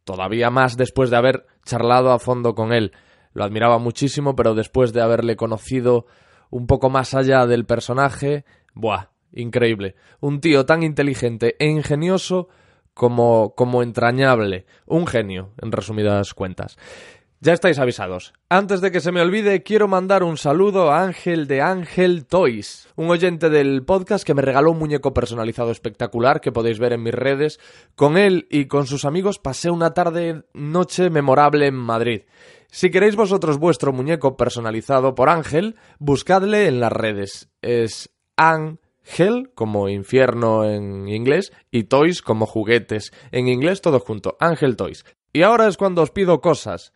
Speaker 2: todavía más después de haber charlado a fondo con él. Lo admiraba muchísimo, pero después de haberle conocido un poco más allá del personaje, buah, increíble. Un tío tan inteligente e ingenioso como, como entrañable. Un genio, en resumidas cuentas. Ya estáis avisados. Antes de que se me olvide, quiero mandar un saludo a Ángel de Ángel Toys, un oyente del podcast que me regaló un muñeco personalizado espectacular que podéis ver en mis redes. Con él y con sus amigos pasé una tarde noche memorable en Madrid. Si queréis vosotros vuestro muñeco personalizado por Ángel, buscadle en las redes. Es Ángel como infierno en inglés y Toys como juguetes. En inglés todo junto, Ángel Toys. Y ahora es cuando os pido cosas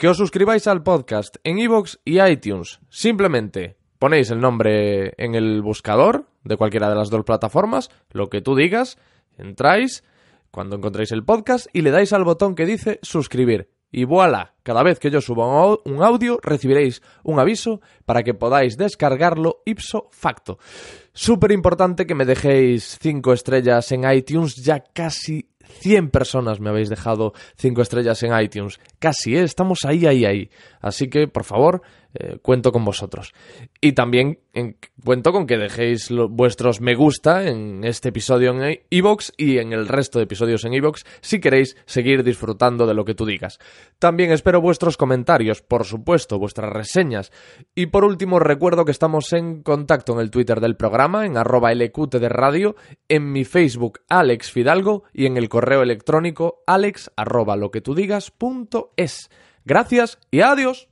Speaker 2: que os suscribáis al podcast en iVoox y iTunes. Simplemente ponéis el nombre en el buscador de cualquiera de las dos plataformas, lo que tú digas, entráis cuando encontréis el podcast y le dais al botón que dice suscribir. Y voilà, cada vez que yo suba un audio recibiréis un aviso para que podáis descargarlo ipso facto. Súper importante que me dejéis 5 estrellas en iTunes, ya casi 100 personas me habéis dejado 5 estrellas en iTunes. Casi, ¿eh? estamos ahí, ahí, ahí. Así que, por favor, eh, cuento con vosotros. Y también cuento con que dejéis vuestros me gusta en este episodio en Evox y en el resto de episodios en Evox si queréis seguir disfrutando de lo que tú digas. También espero vuestros comentarios, por supuesto, vuestras reseñas. Y por último, recuerdo que estamos en contacto en el Twitter del programa, en arroba LQT de radio, en mi Facebook Alex Fidalgo y en el correo electrónico alex lo que tú digas es. Gracias y adiós.